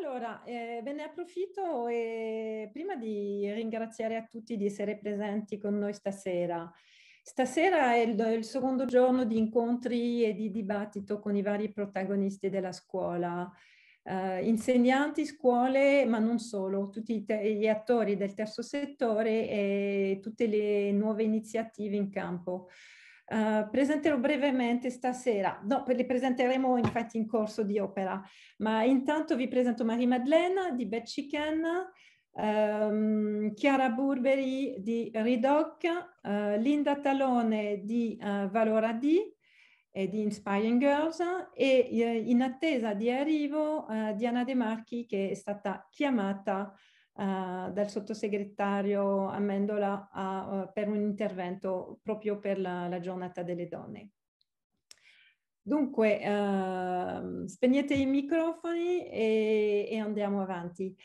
Allora, eh, ve ne approfitto e prima di ringraziare a tutti di essere presenti con noi stasera. Stasera è il, il, secondo giorno di incontri e di dibattito con i vari protagonisti della scuola, eh, insegnanti, scuole, ma non solo, tutti gli attori del terzo settore e tutte le nuove iniziative in campo. Eh, presenterò brevemente stasera, no, le presenteremo infatti in corso di opera, ma intanto vi presento Marie Madeleine di Bad Chicken, um, ehm, Chiara Burberi di Ridoc, uh, Linda Talone di uh, Valora D e di Inspiring Girls e in attesa di arrivo Diana De Marchi che è stata chiamata uh, dal sottosegretario Amendola a, uh, per un intervento proprio per la, la giornata delle donne. Dunque, uh, spegnete i microfoni e, e andiamo avanti.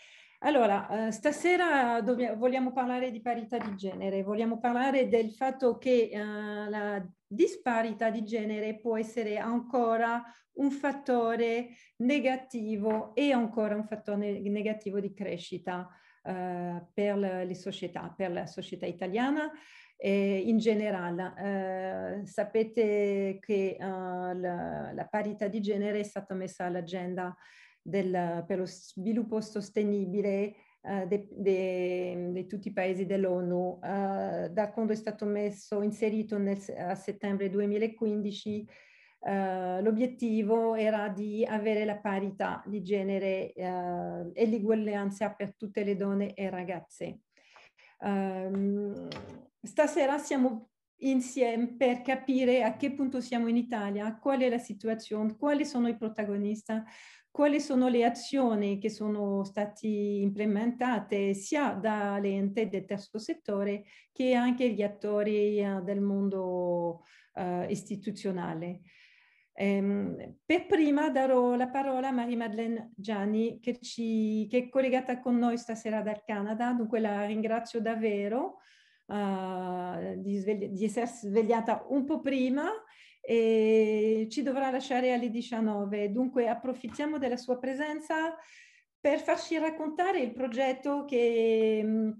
Allora, eh, stasera dobbiamo, vogliamo parlare di parità di genere, vogliamo parlare del fatto che eh, la disparità di genere può essere ancora un fattore negativo e ancora un fattore negativo di crescita eh, per le società, per la società italiana e in generale. Eh, sapete che eh, la, la, parità di genere è stata messa all'agenda del, per lo sviluppo sostenibile eh, di tutti i paesi dell'ONU. Uh, da quando è stato messo, inserito nel, a settembre 2015, eh, l'obiettivo era di avere la parità di genere eh, e l'uguaglianza per tutte le donne e ragazze. Um, stasera siamo insieme per capire a che punto siamo in Italia, qual è la situazione, quali sono i protagonisti, quali sono le azioni che sono state implementate sia dalle ente del terzo settore che anche gli attori eh, del mondo uh, istituzionale. Ehm, per prima darò la parola a marie Madeleine Gianni che, ci, che, è collegata con noi stasera dal Canada, dunque la ringrazio davvero uh, di, svegli- di essersi svegliata un po' prima e ci dovrà lasciare alle 19, dunque approfittiamo della sua presenza per farci raccontare il progetto che mh, mm,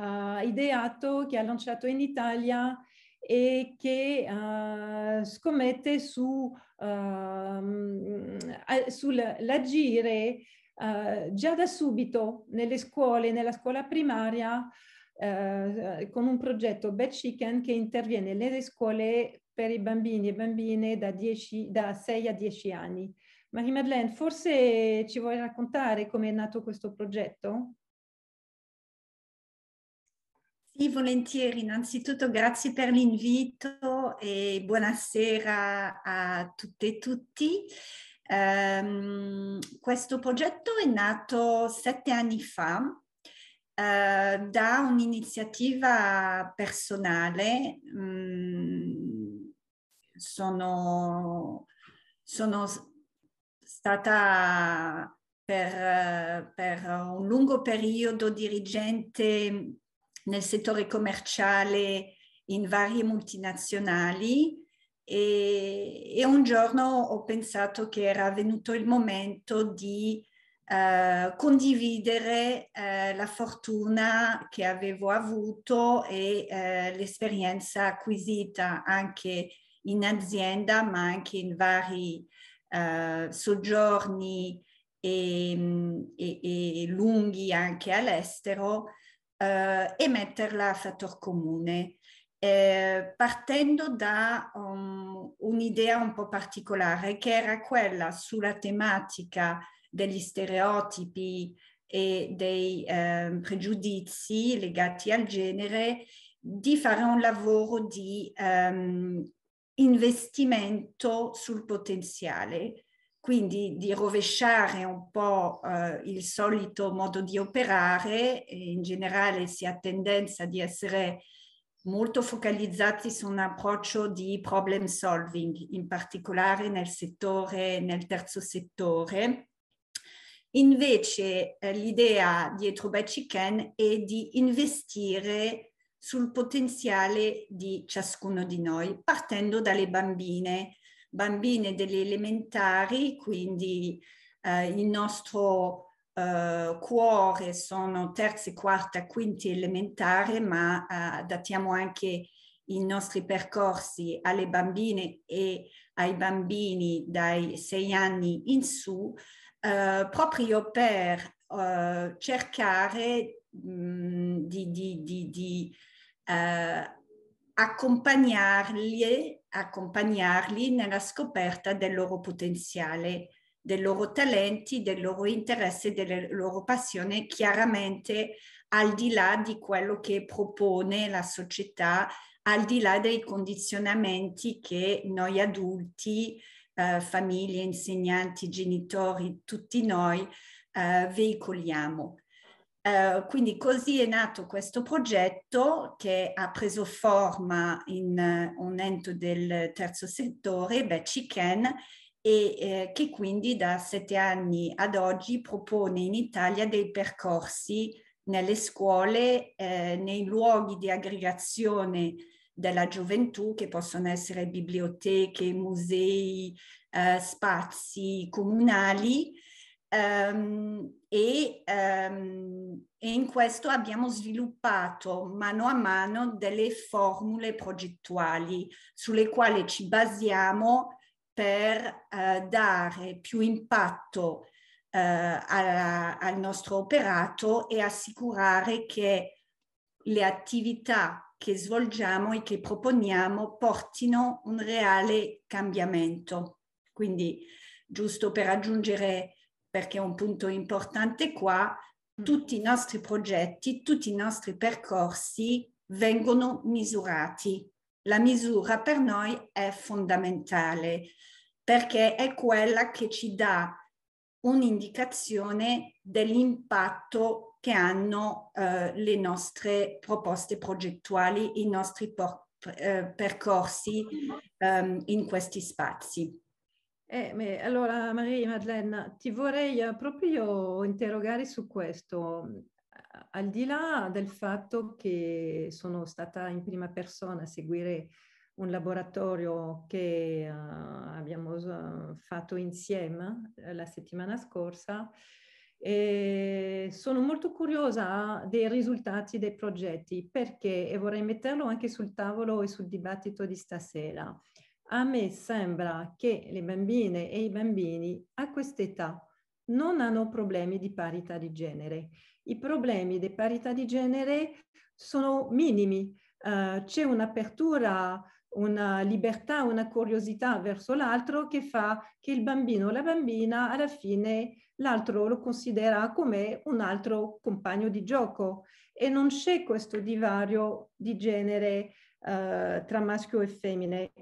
ha ideato, che ha lanciato in Italia e che uh, scommette su, uh, sull'agire uh, già da subito nelle scuole, nella scuola primaria, eh, con un progetto Bad Chicken che interviene nelle scuole per i bambini e bambine da, 10, da 6 a 10 anni. Marie Madeleine, forse ci vuoi raccontare come è nato questo progetto? Sì, volentieri. Innanzitutto grazie per l'invito e buonasera a tutte e tutti. Um, questo progetto è nato sette anni fa uh, da un'iniziativa personale. Um, sono, sono stata per, per un lungo periodo dirigente nel settore commerciale in varie multinazionali e, e un giorno ho pensato che era venuto il momento di eh, condividere eh, la fortuna che avevo avuto e eh, l'esperienza acquisita anche in azienda ma anche in vari eh, soggiorni e, mm, e, e, lunghi anche all'estero eh, e metterla a fattor comune, eh, partendo da um, un'idea un po' particolare che era quella sulla tematica degli stereotipi e dei eh, pregiudizi legati al genere, di fare un lavoro di ehm, investimento sul potenziale quindi di rovesciare un po' eh, il solito modo di operare e in generale si ha tendenza di essere molto focalizzati su un approccio di problem solving, in particolare nel settore, nel terzo settore. Invece eh, l'idea dietro Bachiken è di investire sul potenziale di ciascuno di noi, partendo dalle bambine bambine delle elementari, quindi eh, il nostro eh, cuore sono terze, quarta, quinta elementare, ma adattiamo eh, anche i nostri percorsi alle bambine e ai bambini dai sei anni in su, eh, proprio per eh, cercare mh, mm, di, di, di, di accompagnarli accompagnarli nella scoperta del loro potenziale, dei loro talenti, del loro interesse, della loro passione, chiaramente al di là di quello che propone la società, al di là dei condizionamenti che noi adulti, eh, famiglie, insegnanti, genitori, tutti noi eh, veicoliamo. Eh, quindi così è nato questo progetto che ha preso forma in uh, un ente del terzo settore, Becci Ken, e eh, che quindi da sette anni ad oggi propone in Italia dei percorsi nelle scuole, eh, nei luoghi di aggregazione della gioventù, che possono essere biblioteche, musei, eh, spazi comunali, Um, e, um, e, in questo abbiamo sviluppato mano a mano delle formule progettuali sulle quali ci basiamo per uh, dare più impatto uh, eh, alla, al nostro operato e assicurare che le attività che svolgiamo e che proponiamo portino un reale cambiamento. Quindi, giusto per aggiungere perché è un punto importante qua, mm. tutti i nostri progetti, tutti i nostri percorsi vengono misurati. La misura per noi è fondamentale perché è quella che ci dà un'indicazione dell'impatto che hanno eh, le nostre proposte progettuali, i nostri por- eh, percorsi ehm, in questi spazi. Eh, allora Maria Madlenna, ti vorrei eh, proprio interrogare su questo, al di là del fatto che sono stata in prima persona a seguire un laboratorio che uh, abbiamo uh, fatto insieme la settimana scorsa, e sono molto curiosa ah, dei risultati dei progetti perché, e vorrei metterlo anche sul tavolo e sul dibattito di stasera, a me sembra che le bambine e i bambini a quest'età non hanno problemi di parità di genere. I problemi di parità di genere sono minimi, uh, c'è un'apertura, una libertà, una curiosità verso l'altro che fa che il bambino o la bambina alla fine l'altro lo considera come un altro compagno di gioco e non c'è questo divario di genere uh, tra maschio e femmine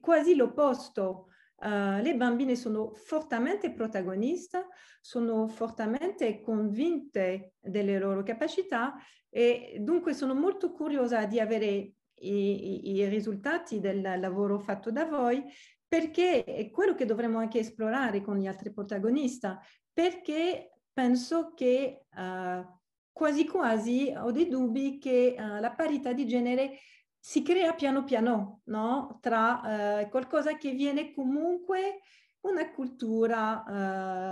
quasi l'opposto. Uh, le bambine sono fortemente protagoniste, sono fortemente convinte delle loro capacità e dunque sono molto curiosa di avere i, i, i risultati del lavoro fatto da voi perché è quello che dovremmo anche esplorare con gli altri protagonisti, perché penso che uh, quasi quasi ho dei dubbi che uh, la parità di genere si crea piano piano, no? Tra eh, qualcosa che viene comunque una cultura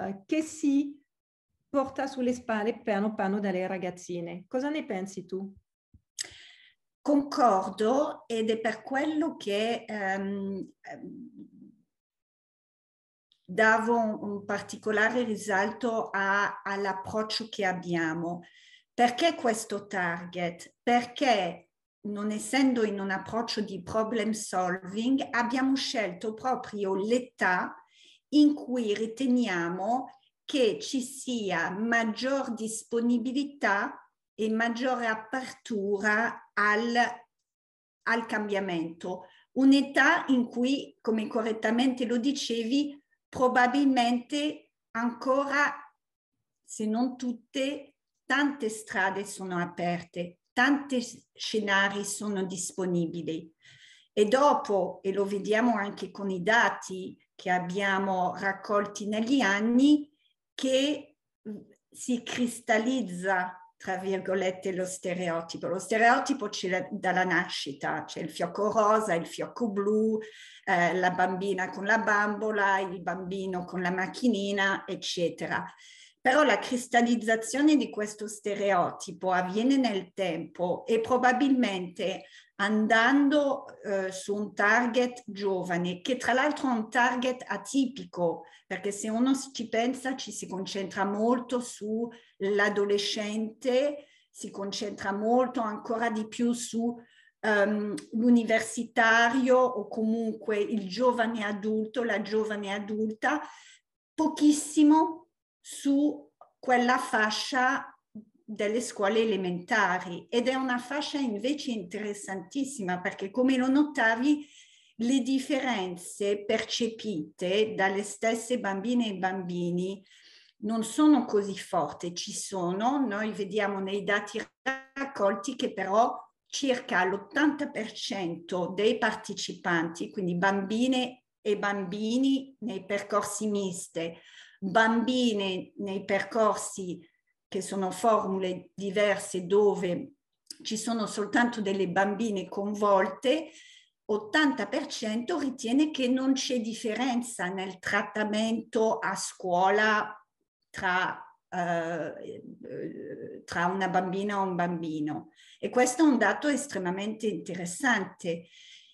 eh, che si porta sulle spalle piano piano dalle ragazzine. Cosa ne pensi tu? Concordo ed è per quello che ehm, ehm davo un particolare risalto a, all'approccio che abbiamo. Perché questo target? Perché non essendo in un approccio di problem solving, abbiamo scelto proprio l'età in cui riteniamo che ci sia maggior disponibilità e maggiore apertura al, al cambiamento. Un'età in cui, come correttamente lo dicevi, probabilmente ancora, se non tutte, tante strade sono aperte tanti scenari sono disponibili. E dopo, e lo vediamo anche con i dati che abbiamo raccolti negli anni, che si cristallizza, tra virgolette, lo stereotipo. Lo stereotipo c'è dalla nascita, c'è il fiocco rosa, il fiocco blu, eh, la bambina con la bambola, il bambino con la macchinina, eccetera. Però la cristallizzazione di questo stereotipo avviene nel tempo e probabilmente andando eh, su un target giovane, che tra l'altro è un target atipico, perché se uno ci pensa ci si concentra molto sull'adolescente, si concentra molto ancora di più su Um, l'universitario o comunque il giovane adulto, la giovane adulta, pochissimo su quella fascia delle scuole elementari ed è una fascia invece interessantissima perché come lo notavi le differenze percepite dalle stesse bambine e bambini non sono così forti, ci sono, noi vediamo nei dati raccolti che però circa l'80% dei partecipanti, quindi bambine e bambini nei percorsi miste, bambine nei percorsi che sono formule diverse dove ci sono soltanto delle bambine convolte, 80% ritiene che non c'è differenza nel trattamento a scuola tra, eh, tra una bambina o un bambino. E questo è un dato estremamente interessante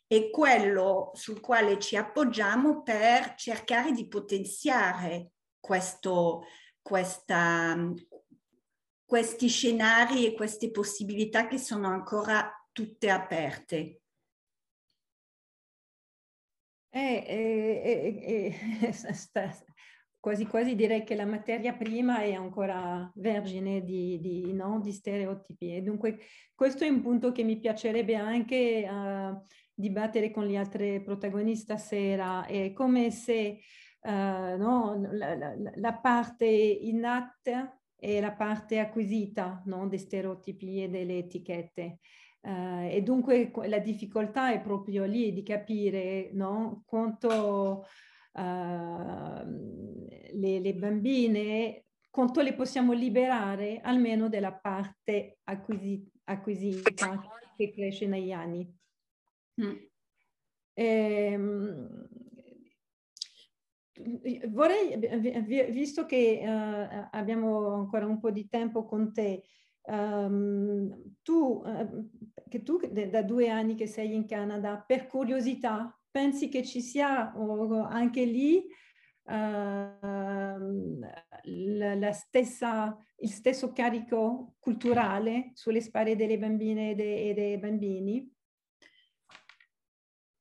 e quello sul quale ci appoggiamo per cercare di potenziare questo, questa, questi scenari e queste possibilità che sono ancora tutte aperte. Eh, eh, eh, eh, eh sta, quasi quasi direi che la materia prima è ancora vergine di, di, no, di, stereotipi e dunque questo è un punto che mi piacerebbe anche uh, dibattere con gli altri protagonisti stasera. È come se eh, no? la, la, la, parte innata e la parte acquisita no? dei stereotipi e delle etichette. Eh, e dunque la difficoltà è proprio lì di capire no? quanto ehm, le, le bambine quanto le possiamo liberare almeno della parte acquisi- acquisita che cresce negli anni. Mm. E, ehm, vorrei, visto che uh, abbiamo ancora un po' di tempo con te, um, tu, uh, che tu da due anni che sei in Canada, per curiosità, pensi che ci sia uh, anche lì ehm, la, la stessa, il stesso carico culturale sulle spalle delle bambine e dei, e dei bambini?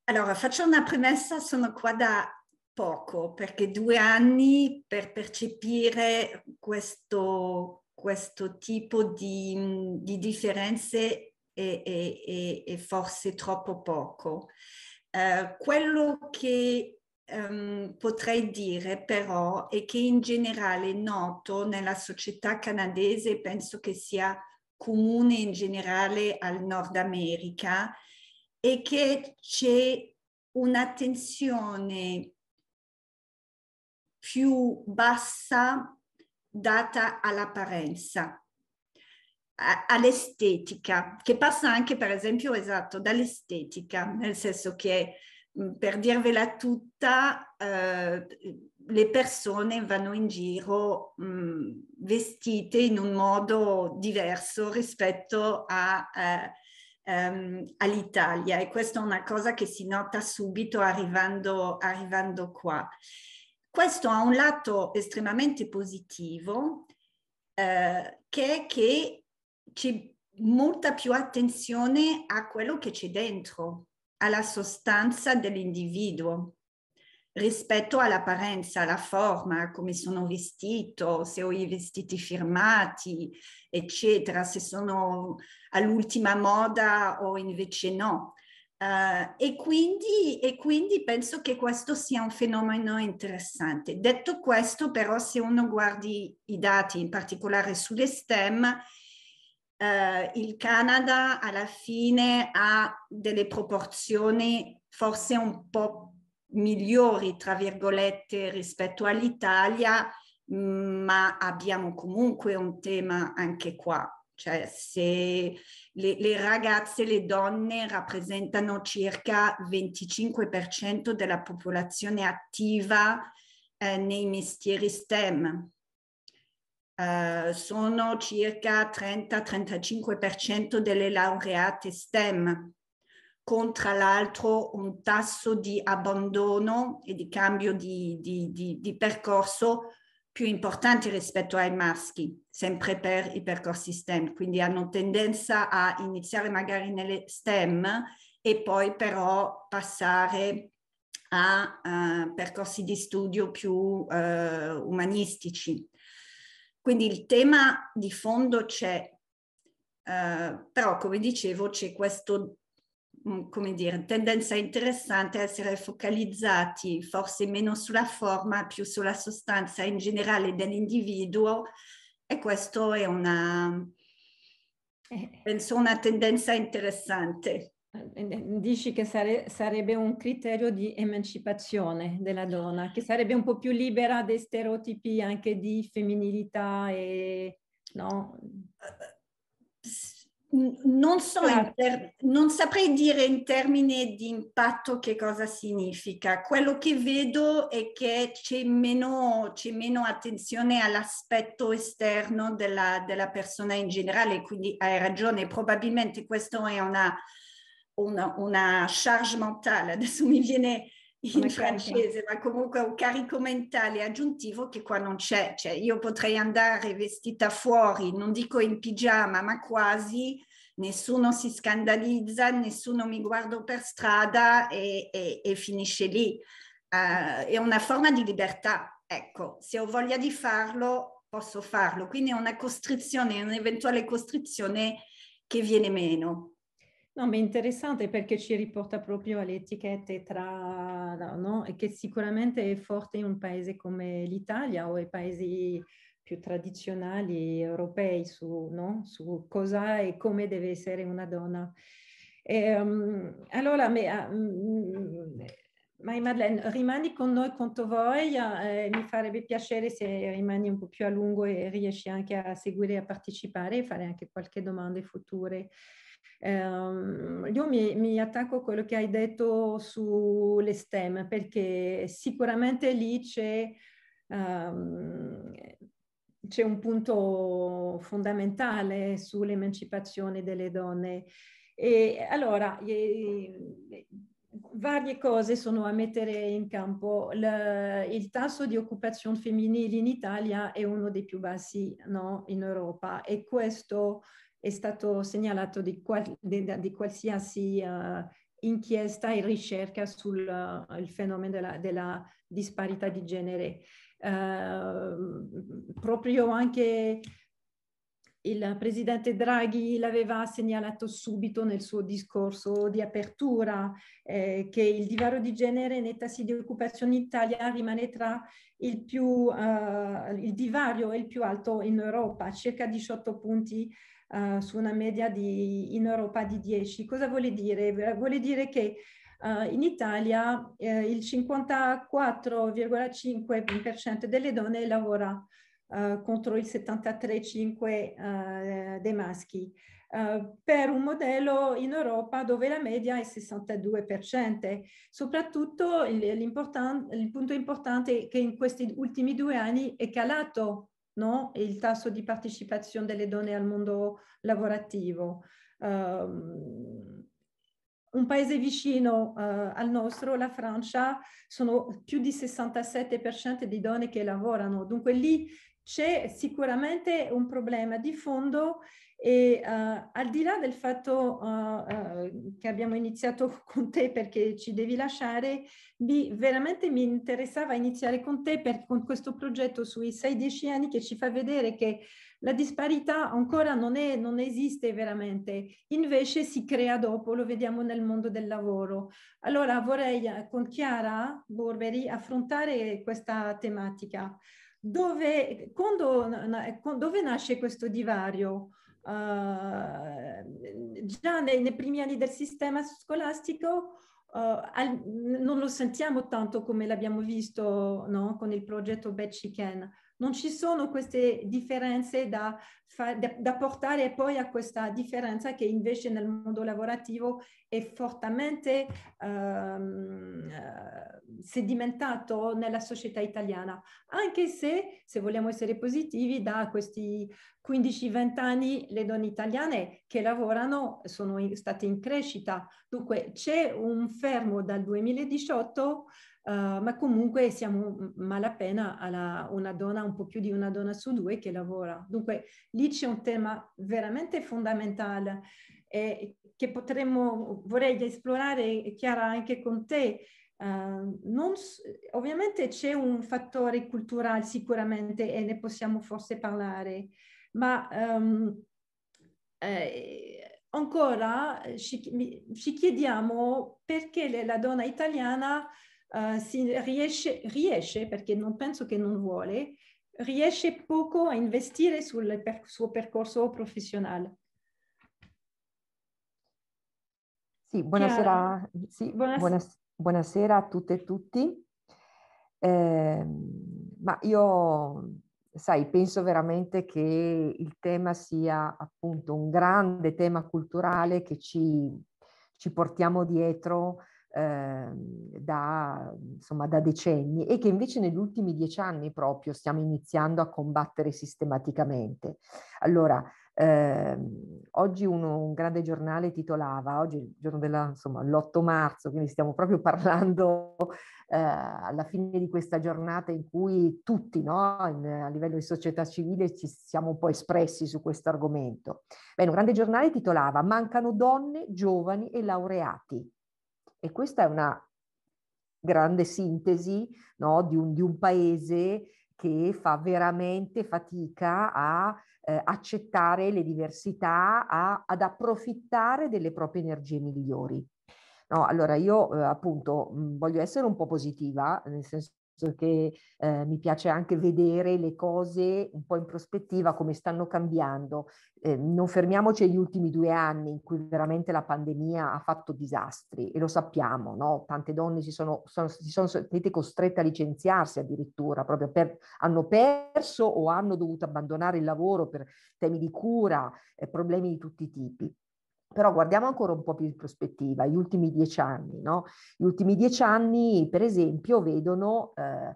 Allora, faccio una premessa, sono qua da poco, perché due anni per percepire questo, questo tipo di, di differenze è, è, è, è, forse troppo poco. Eh, quello che ehm, potrei dire però è che in generale noto nella società canadese, penso che sia comune in generale al Nord America, è che c'è un'attenzione più bassa data all'apparenza, all'estetica, che passa anche per esempio, esatto, dall'estetica, nel senso che per dirvela tutta, eh, le persone vanno in giro mh, vestite in un modo diverso rispetto a, eh, um, all'Italia e questa è una cosa che si nota subito arrivando, arrivando qua. Questo ha un lato estremamente positivo eh, che è che c'è molta più attenzione a quello che c'è dentro, alla sostanza dell'individuo rispetto all'apparenza, alla forma, come sono vestito, se ho i vestiti firmati, eccetera, se sono all'ultima moda o invece no. Uh, e, quindi, e, quindi, penso che questo sia un fenomeno interessante. Detto questo, però, se uno guardi i dati, in particolare sulle STEM, uh, eh, il Canada alla fine ha delle proporzioni forse un po' migliori, tra virgolette, rispetto all'Italia, ma abbiamo comunque un tema anche qua. Cioè, se le, le ragazze, le donne rappresentano circa il 25% della popolazione attiva eh, nei mestieri STEM. Eh, sono circa 30-35% delle laureate STEM, con tra l'altro un tasso di abbandono e di cambio di, di, di, di percorso più importanti rispetto ai maschi, sempre per i percorsi STEM, quindi hanno tendenza a iniziare magari nelle STEM e poi però passare a uh, percorsi di studio più uh, umanistici. Quindi il tema di fondo c'è, uh, però come dicevo c'è questo Mm, come dire, tendenza interessante a essere focalizzati forse meno sulla forma, più sulla sostanza in generale dell'individuo e questo è una, eh. penso, una tendenza interessante. Dici che sare, sarebbe un criterio di emancipazione della donna, che sarebbe un po' più libera dai stereotipi anche di femminilità e no? Eh, non, so certo. ter- non saprei dire in termini di impatto che cosa significa. Quello che vedo è che c'è meno, c'è meno attenzione all'aspetto esterno della, della, persona in generale, quindi hai ragione, probabilmente questo è una, una, una charge mentale. Adesso mi viene in Come francese, carico. ma comunque un carico mentale aggiuntivo che qua non c'è. Cioè, io potrei andare vestita fuori, non dico in pigiama, ma quasi nessuno si scandalizza, nessuno mi guarda per strada e, e, e finisce lì. Uh, è una forma di libertà, ecco, se ho voglia di farlo posso farlo, quindi è una costrizione, un'eventuale costrizione che viene meno. No, ma interessante perché ci riporta proprio alle etichette tra, no? che sicuramente è forte in un paese come l'Italia o i paesi più tradizionali europei su, no? su cosa e come deve essere una donna. E, um, allora, me, um, Mai Madeleine, rimani con noi quanto vuoi, ah, eh, mi farebbe piacere se rimani un po' più a lungo e riesci anche a seguire e a partecipare e fare anche qualche domanda future. Um, io mi, mi, attacco a quello che hai detto sulle STEM perché sicuramente lì c'è um, c'è un punto fondamentale sull'emancipazione delle donne. E allora, e, varie cose sono a mettere in campo. il, il tasso di occupazione femminile in Italia è uno dei più bassi no, in Europa e questo è stato segnalato di, qual, di, di qualsiasi uh, inchiesta e ricerca sul uh, fenomeno della, della disparità di genere. Ehm, proprio anche il presidente Draghi l'aveva segnalato subito nel suo discorso di apertura eh, che il divario di genere nei tassi di occupazione in Italia rimane tra il, più, eh, il divario e il più alto in Europa, circa 18 punti eh, su una media di, in Europa di 10. Cosa vuole dire? Vuole dire che Uh, in Italia eh, il 54,5% delle donne lavora uh, contro il 73,5% uh, eh, dei maschi. Uh, per un modello in Europa dove la media è 62%. Soprattutto il, il punto importante è che in questi ultimi due anni è calato no? il tasso di partecipazione delle donne al mondo lavorativo. Uh, un paese vicino eh, al nostro, la Francia, sono più di 67% di donne che lavorano. Dunque lì c'è sicuramente un problema di fondo e uh, al di là del fatto uh, uh, che abbiamo iniziato con te perché ci devi lasciare, mi, veramente mi interessava iniziare con te per, con questo progetto sui 6-10 anni che ci fa vedere che la disparità ancora non, è, non esiste veramente, invece si crea dopo, lo vediamo nel mondo del lavoro. Allora vorrei eh, con Chiara Borberi affrontare questa tematica. Dove, quando, dove nasce questo divario? Uh, già nei, nei, primi anni del sistema scolastico uh, al, non lo sentiamo tanto come l'abbiamo visto no? con il progetto Bad Chicken, non ci sono queste differenze da, da, portare poi a questa differenza che invece nel mondo lavorativo è fortemente ehm, eh, sedimentato nella società italiana, anche se, se vogliamo essere positivi, da questi 15-20 anni le donne italiane che lavorano sono state in crescita. Dunque c'è un fermo dal 2018 Uh, ma comunque siamo malapena alla, una donna, un po' più di una donna su due che lavora. Dunque lì c'è un tema veramente fondamentale eh, che potremmo, vorrei esplorare, eh, Chiara, anche con te. Uh, non, ovviamente c'è un fattore culturale sicuramente e ne possiamo forse parlare, ma um, eh, ancora eh, ci, ci, chiediamo perché la donna italiana eh, si riesce, riesce, perché non penso che non vuole, riesce poco a investire sul per, suo percorso professionale. Sì, buonasera, sì, buonasera. buonasera a tutte e tutti. Eh, ma io, sai, penso veramente che il tema sia appunto un grande tema culturale che ci, ci portiamo dietro Ehm, da, insomma, da decenni e che invece negli ultimi dieci anni proprio stiamo iniziando a combattere sistematicamente. Allora, eh, oggi uno, un grande giornale titolava, oggi è il giorno della, insomma, l'8 marzo, quindi stiamo proprio parlando eh, alla fine di questa giornata in cui tutti no, in, a livello di società civile ci siamo un po' espressi su questo argomento. Bene, un grande giornale titolava Mancano donne, giovani e laureati. E questa è una grande sintesi no, di, un, di, un, paese che fa veramente fatica a eh, accettare le diversità, a, ad approfittare delle proprie energie migliori. No, allora io eh, appunto mh, voglio essere un po' positiva, nel senso che eh, mi piace anche vedere le cose un po' in prospettiva, come stanno cambiando. Eh, non fermiamoci agli ultimi due anni in cui veramente la pandemia ha fatto disastri e lo sappiamo, no? tante donne si sono, sono, si sono state costrette a licenziarsi addirittura, proprio per, hanno perso o hanno dovuto abbandonare il lavoro per temi di cura, eh, problemi di tutti i tipi però guardiamo ancora un po' più in prospettiva, gli ultimi dieci anni, no? Gli ultimi dieci anni, per esempio, vedono eh,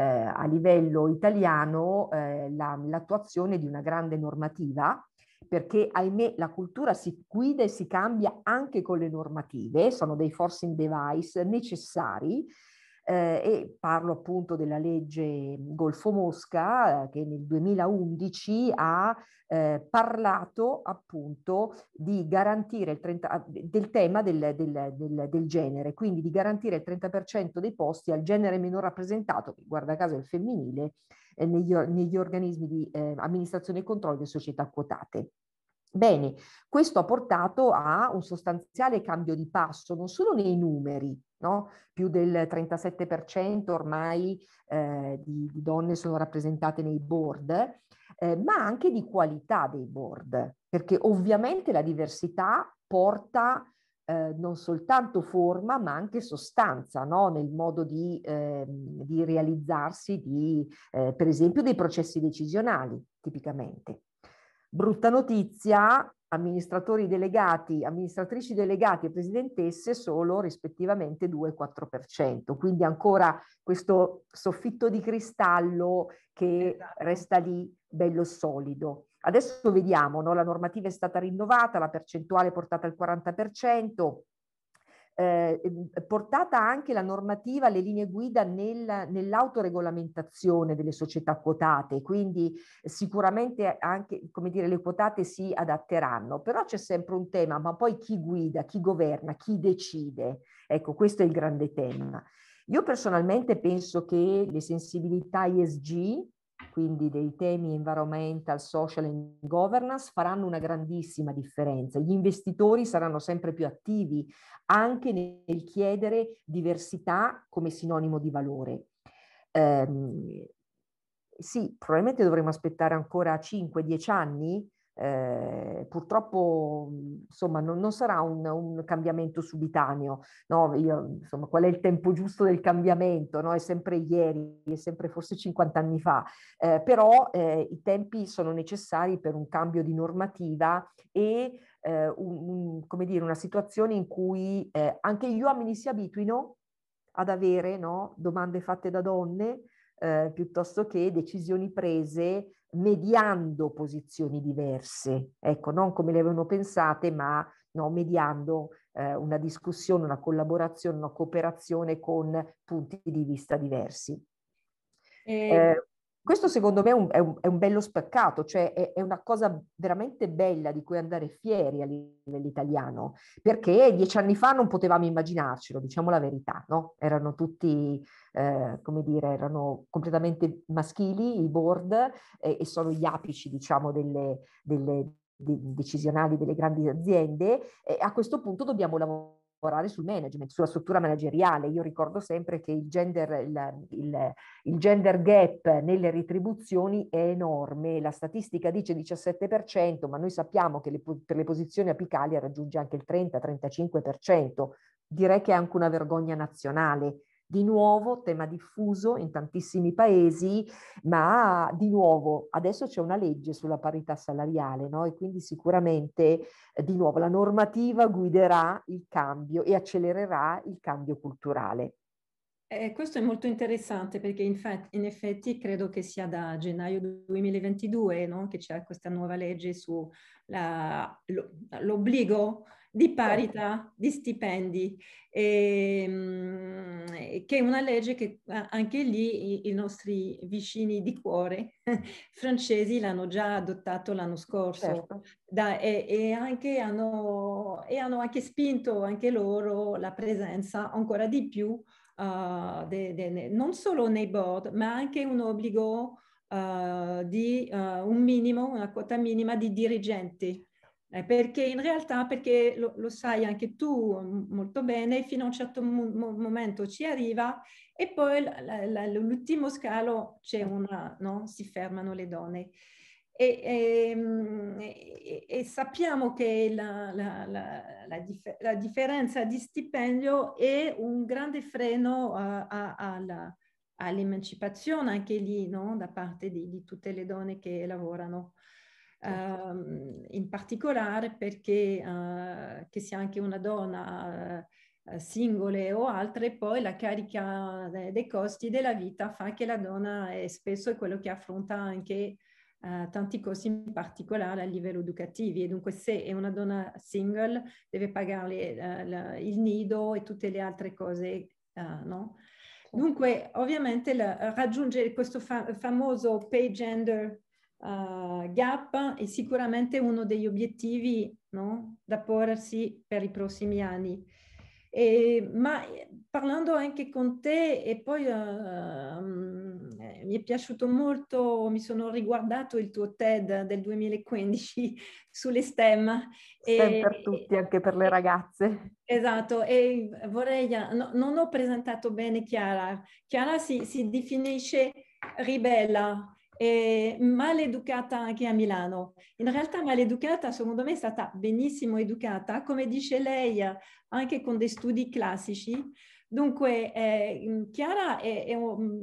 eh, a livello italiano eh, la, l'attuazione di una grande normativa, perché ahimè la cultura si guida e si cambia anche con le normative, sono dei forcing device necessari eh, e parlo appunto della legge Golfo Mosca che nel 2011 ha eh, parlato appunto di garantire il 30, ah, del tema del, del, del, del genere, quindi di garantire il 30% dei posti al genere meno rappresentato, che guarda caso è il femminile, eh, negli, negli, organismi di eh, amministrazione e controllo delle società quotate. Bene, questo ha portato a un sostanziale cambio di passo non solo nei numeri, no? più del 37% ormai eh, di, di, donne sono rappresentate nei board, eh, ma anche di qualità dei board, perché ovviamente la diversità porta eh, non soltanto forma ma anche sostanza no? nel modo di, ehm, di realizzarsi di, eh, per esempio dei processi decisionali tipicamente. Brutta notizia, amministratori delegati, amministratrici delegati e presidentesse solo rispettivamente 2 4%, quindi ancora questo soffitto di cristallo che esatto. resta lì bello solido. Adesso vediamo, no? la normativa è stata rinnovata, la percentuale è portata al 40%, eh, mhmm, portata anche la normativa, le linee guida nel, nell'autoregolamentazione delle società quotate, quindi sicuramente anche come dire, le quotate si adatteranno, però c'è sempre un tema, ma poi chi guida, chi governa, chi decide? Ecco, questo è il grande tema. Io personalmente penso che le sensibilità ESG quindi dei temi environmental, social and governance, faranno una grandissima differenza. Gli investitori saranno sempre più attivi anche nel chiedere diversità come sinonimo di valore. Eh, sì, probabilmente dovremo aspettare ancora 5-10 anni eh, purtroppo insomma, non, non, sarà un, un cambiamento subitaneo. No? Io, insomma, qual è il tempo giusto del cambiamento? No? È sempre ieri, è sempre forse 50 anni fa, eh, però eh, i tempi sono necessari per un cambio di normativa e eh, un, un, come dire, una situazione in cui eh, anche gli uomini si abituino ad avere no? domande fatte da donne, eh, piuttosto che decisioni prese mediando posizioni diverse, ecco, non come le avevano pensate, ma no, mediando eh, una discussione, una collaborazione, una cooperazione con punti di vista diversi. Eh, questo secondo me è un, è un, è un bello spaccato, cioè è, è, una cosa veramente bella di cui andare fieri a livello italiano, perché dieci anni fa non potevamo immaginarcelo, diciamo la verità, no? Erano tutti, eh, come dire, erano completamente maschili i board eh, e sono gli apici, diciamo, delle, delle decisionali delle grandi aziende. E a questo punto dobbiamo lavorare lavorare sul management, sulla struttura manageriale. Io ricordo sempre che il gender, il, il, il gender gap nelle retribuzioni è enorme, la statistica dice 17%, ma noi sappiamo che le, per le posizioni apicali raggiunge anche il 30-35%. Direi che è anche una vergogna nazionale di nuovo tema diffuso in tantissimi paesi, ma di nuovo adesso c'è una legge sulla parità salariale no? e quindi sicuramente eh, di nuovo la normativa guiderà il cambio e accelererà il cambio culturale. Eh, questo è molto interessante perché infatti, in effetti credo che sia da gennaio 2022 no? che c'è questa nuova legge sull'obbligo di parità di stipendi, ehm, e, che è una legge che anche lì i, i nostri vicini di cuore francesi l'hanno già adottato l'anno scorso certo. da, e, e, anche hanno, e, hanno, anche spinto anche loro la presenza ancora di più uh, de, de, non solo nei board ma anche un obbligo Uh, di uh, un minimo, una quota minima di dirigenti eh, perché in realtà, perché lo, lo, sai anche tu mm, molto bene, fino a un certo mo- momento ci arriva e poi l- l- l'ultimo scalo c'è una, no? si fermano le donne. E, ehm, e, e, sappiamo che la, la, la, dif- la, differenza di stipendio è un grande freno a, a, alla, all'emancipazione anche lì, no? da parte di, di, tutte le donne che lavorano uh, in particolare perché uh, che sia anche una donna eh, singole o altre, poi la carica eh, dei costi della vita fa che la donna è spesso quello che affronta anche Uh, tanti costi in particolare a livello educativo. e dunque se è una donna single deve pagare uh, la, il nido e tutte le altre cose, uh, no? Certo. Dunque ovviamente la, raggiungere questo fa- famoso pay gender uh, gap è sicuramente uno degli obiettivi no? da porsi per i prossimi anni. E, ma eh, parlando anche con te, e poi uh, um, mi è piaciuto molto, mi sono riguardato il tuo TED del 2015 sulle STEM. STEM e, per tutti, anche per le ragazze. Esatto, e vorrei, no, non ho presentato bene Chiara. Chiara si, si definisce ribella e maleducata anche a Milano. In realtà maleducata, secondo me, è stata benissimo educata, come dice lei, anche con dei studi classici. Dunque, eh, Chiara, è, è,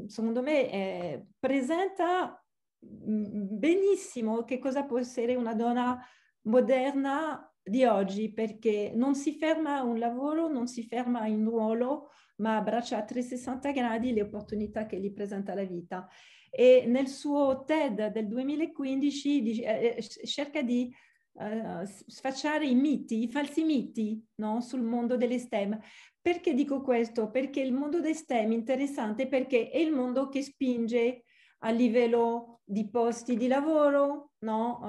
secondo me, è, presenta mm, benissimo che cosa può essere una donna moderna di oggi, perché non si ferma a un lavoro, non si ferma a un ruolo, ma abbraccia a 360 gradi le opportunità che gli presenta la vita e nel suo TED del 2015 eh, eh, cerca di eh, sfacciare i miti, i falsi miti no? sul mondo delle STEM. Perché dico questo? Perché il mondo delle STEM è interessante perché è il mondo che spinge a livello di posti di lavoro, no?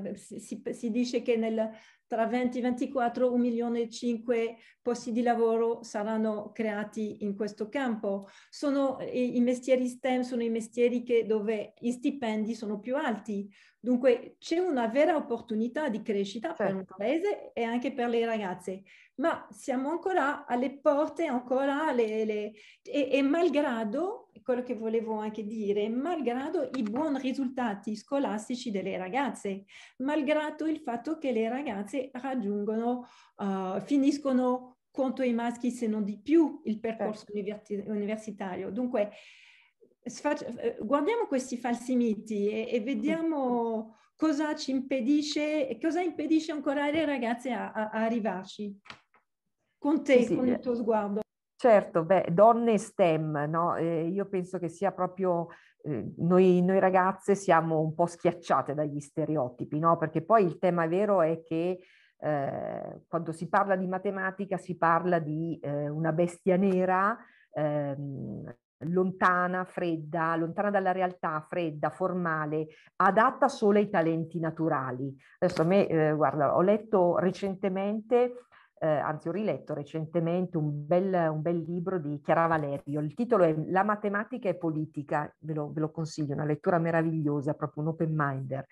uh, si, si, dice che nel tra 2024 1 milione e 5 posti di lavoro saranno creati in questo campo. Sono eh, i mestieri STEM, sono i mestieri che, dove gli stipendi sono più alti, Dunque c'è una vera opportunità di crescita certo. per un certo. paese e anche per le ragazze, ma siamo ancora alle porte, ancora alle, le... e, e, malgrado, quello che volevo anche dire, malgrado i buoni risultati scolastici delle ragazze, malgrado il fatto che le ragazze raggiungono, uh, finiscono quanto i maschi se non di più il percorso certo. universitario. Dunque eh, guardiamo questi falsi miti e, e vediamo cosa ci impedisce e cosa impedisce ancora ai ragazze a, a, a, arrivarci con te, sì, con sì. il eh. tuo sguardo. Certo, beh, donne STEM, no? eh, io penso che sia proprio eh, noi, noi, ragazze siamo un po' schiacciate dagli stereotipi, no? perché poi il tema vero è che eh, quando si parla di matematica si parla di una bestia nera, ehm, lontana, fredda, lontana dalla realtà, fredda, formale, adatta solo ai talenti naturali. Adesso a me, eh, guarda, ho letto recentemente, eh, anzi ho riletto recentemente un bel, un bel, libro di Chiara Valerio, il titolo è La matematica è politica, ve lo, ve lo consiglio, una lettura meravigliosa, proprio un open minder,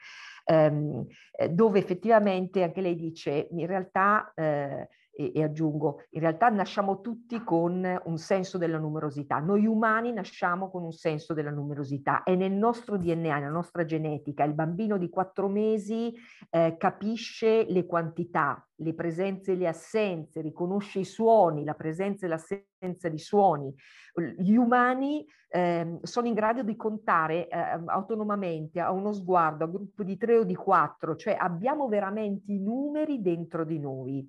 ehm, eh, dove effettivamente anche lei dice in realtà... Eh, e, e aggiungo, in realtà nasciamo tutti con un senso della numerosità, noi umani nasciamo con un senso della numerosità, è nel nostro DNA, nella nostra genetica, il bambino di quattro mesi eh, capisce le quantità, le presenze e le assenze, riconosce i suoni, la presenza e l'assenza di suoni. Gli umani eh, sono in grado di contare eh, autonomamente a uno sguardo, a un gruppo di tre o di quattro, cioè abbiamo veramente i numeri dentro di noi.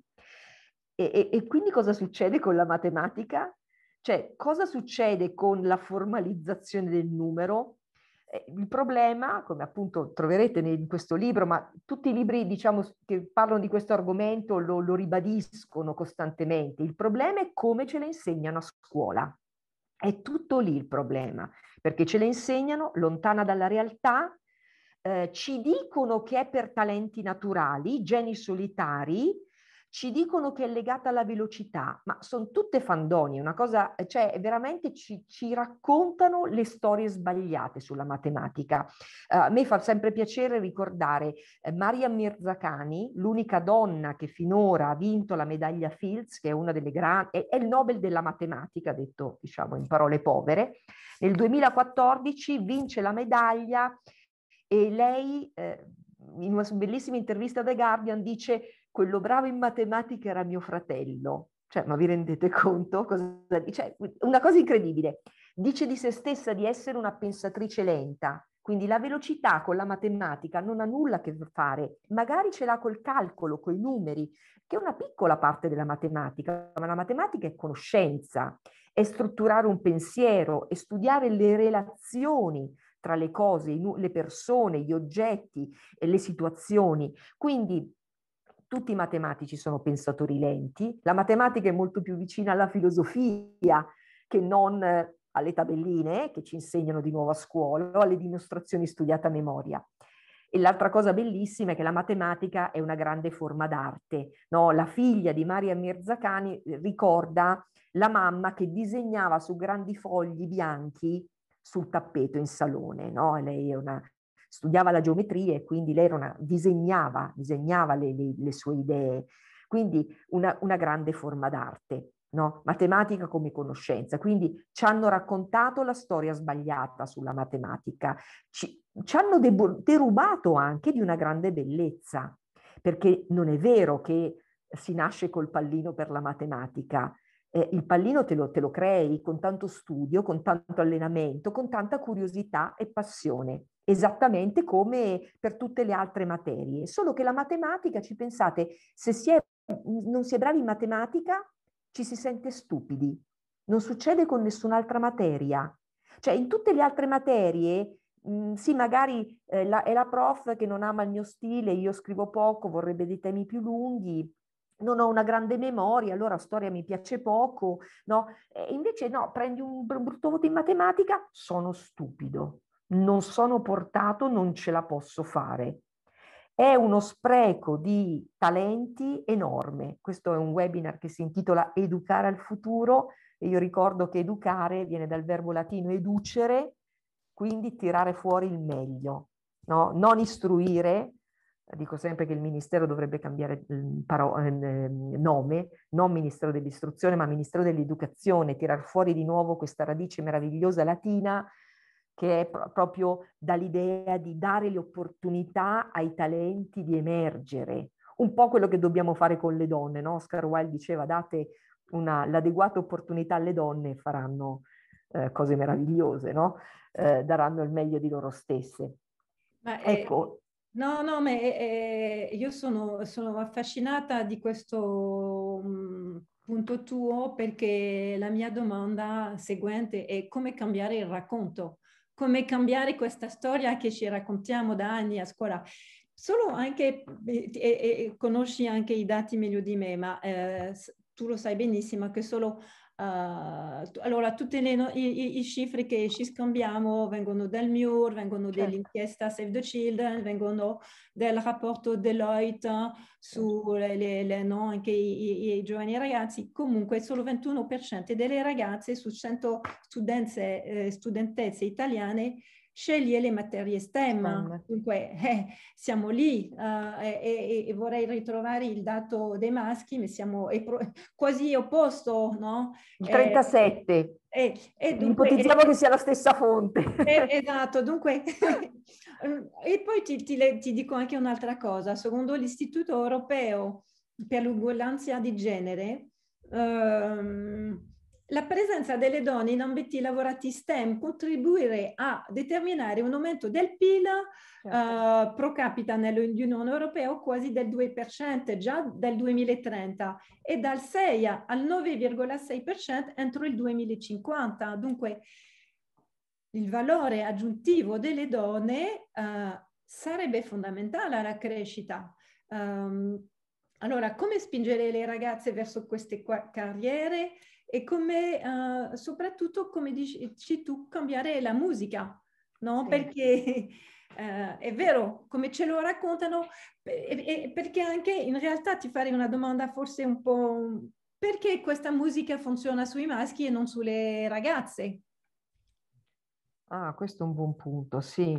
E, e, e quindi cosa succede con la matematica? Cioè, cosa succede con la formalizzazione del numero? Eh, il problema, come appunto troverete in questo libro, ma tutti i libri diciamo, che parlano di questo argomento lo, lo, ribadiscono costantemente, il problema è come ce le insegnano a scuola. È tutto lì il problema, perché ce le insegnano lontana dalla realtà, eh, ci dicono che è per talenti naturali, geni solitari, ci dicono che è legata alla velocità, ma sono tutte fandonie, una cosa, eh, cioè veramente ci, ci raccontano le storie sbagliate sulla matematica. Uh, a me fa sempre piacere ricordare eh, Maria Mirzacani, l'unica donna che finora ha vinto la medaglia Fields, che è una delle grandi, è, è il Nobel della matematica, detto diciamo in parole povere. Nel 2014 vince la medaglia e lei... Eh, in una bellissima intervista da Guardian dice quello bravo in matematica era mio fratello. Cioè, ma vi rendete conto? Cosa dice? Cioè, una cosa incredibile. Dice di se stessa di essere una pensatrice lenta, quindi la velocità con la matematica non ha nulla a che fare, magari ce l'ha col calcolo, coi numeri, che è una piccola parte della matematica, ma la matematica è conoscenza, è strutturare un pensiero, è studiare le relazioni tra le cose, le persone, gli oggetti, e le situazioni. Quindi tutti i matematici sono pensatori lenti, la matematica è molto più vicina alla filosofia che non eh, alle tabelline eh, che ci insegnano di nuovo a scuola o alle dimostrazioni studiate a memoria. E l'altra cosa bellissima è che la matematica è una grande forma d'arte. No? La figlia di Maria Mirzacani eh, ricorda la mamma che disegnava su grandi fogli bianchi sul tappeto in salone. No? Lei è una studiava la geometria e quindi lei una, disegnava, disegnava le, le, le, sue idee. Quindi una, una grande forma d'arte. No? matematica come conoscenza. Quindi ci hanno raccontato la storia sbagliata sulla matematica, ci, ci hanno derubato anche di una grande bellezza, perché non è vero che si nasce col pallino per la matematica. Eh, il pallino te lo, te lo crei con tanto studio, con tanto allenamento, con tanta curiosità e passione esattamente come per tutte le altre materie. Solo che la matematica, ci pensate, se si è, non si è bravi in matematica, ci si sente stupidi. Non succede con nessun'altra materia. Cioè, in tutte le altre materie, mh, mhmm, sì, magari eh, la, è la prof che non ama il mio stile, io scrivo poco, vorrebbe dei temi più lunghi, non ho una grande memoria, allora storia mi piace poco, no? E invece no, prendi un brutto voto in matematica, sono stupido non sono portato, non ce la posso fare. È uno spreco di talenti enorme. Questo è un webinar che si intitola Educare al futuro e io ricordo che educare viene dal verbo latino educere, quindi tirare fuori il meglio, no? non istruire, dico sempre che il ministero dovrebbe cambiare mm, paro- mm, mm, nome, non ministero dell'istruzione, ma ministero dell'educazione, tirar fuori di nuovo questa radice meravigliosa latina che è pro- proprio dall'idea di dare le opportunità ai talenti di emergere. Un po' quello che dobbiamo fare con le donne, no? Oscar Wilde diceva date una, l'adeguata opportunità alle donne e faranno eh, cose meravigliose, no? eh, daranno il meglio di loro stesse. Ma ecco. È... Eh, no, no, ma è, eh, eh, io sono, sono, affascinata di questo mm, punto tuo perché la mia domanda seguente è come cambiare il racconto come cambiare questa storia che ci raccontiamo da anni a scuola. Solo anche, e, eh, e, eh, eh, conosci anche i dati meglio di me, ma eh, tu lo sai benissimo che solo uh, allora tutte le no- i, i, i, cifre che ci scambiamo vengono dal MIUR, vengono certo. dell'inchiesta Save the Children, vengono dal rapporto Deloitte sulle certo. le, le, no, anche i, i, giovani ragazzi, comunque solo 21% delle ragazze su 100 studentesse, eh, studentesse italiane sceglie le materie STEM. Dunque eh, siamo lì eh, e, e, vorrei ritrovare il dato dei maschi, ma siamo quasi opposto, no? Il 37. Eh, eh dunque, Ipotizziamo eh, che sia la stessa fonte. Eh, esatto, dunque... e poi ti, ti, ti dico anche un'altra cosa. Secondo l'Istituto Europeo per l'Uguaglianza di Genere, ehm, la presenza delle donne in ambiti lavorati STEM contribuire a determinare un aumento del PIL certo. uh, pro capita nell'Unione Europea quasi del 2% già dal 2030 e dal 6 al 9,6% entro il 2050. Dunque il valore aggiuntivo delle donne uh, sarebbe fondamentale alla crescita. Um, allora, come spingere le ragazze verso queste carriere? e come, uh, soprattutto, come dici tu, cambiare la musica, no? Sì. Perché uh, è vero, come ce lo raccontano, e, e perché anche in realtà ti farei una domanda forse un po' perché questa musica funziona sui maschi e non sulle ragazze? Ah, questo è un buon punto, sì.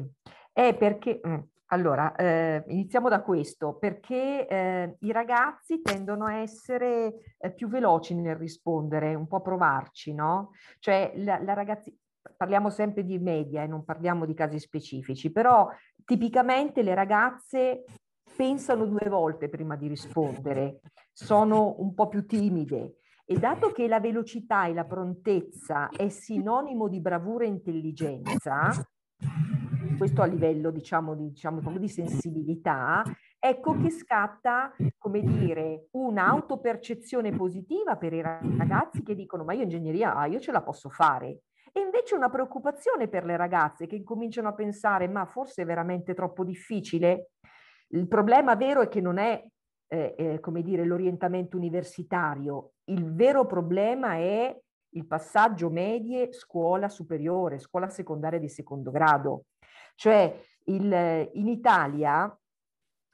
È perché, mh, mm, allora, eh, iniziamo da questo, perché eh, i ragazzi tendono a essere eh, più veloci nel rispondere, un po' a provarci, no? Cioè, la, la ragazzi... parliamo sempre di media e eh, non parliamo di casi specifici, però tipicamente le ragazze pensano due volte prima di rispondere, sono un po' più timide. E dato che la velocità e la prontezza è sinonimo di bravura e intelligenza, questo a livello diciamo, di, diciamo, di sensibilità, ecco che scatta, come dire, un'autopercezione positiva per i ragazzi che dicono ma io ingegneria, ah, io ce la posso fare. E invece una preoccupazione per le ragazze che cominciano a pensare ma forse è veramente troppo difficile. Il problema vero è che non è, eh, eh, come dire, l'orientamento universitario, il vero problema è il passaggio medie scuola superiore, scuola secondaria di secondo grado cioè il, in Italia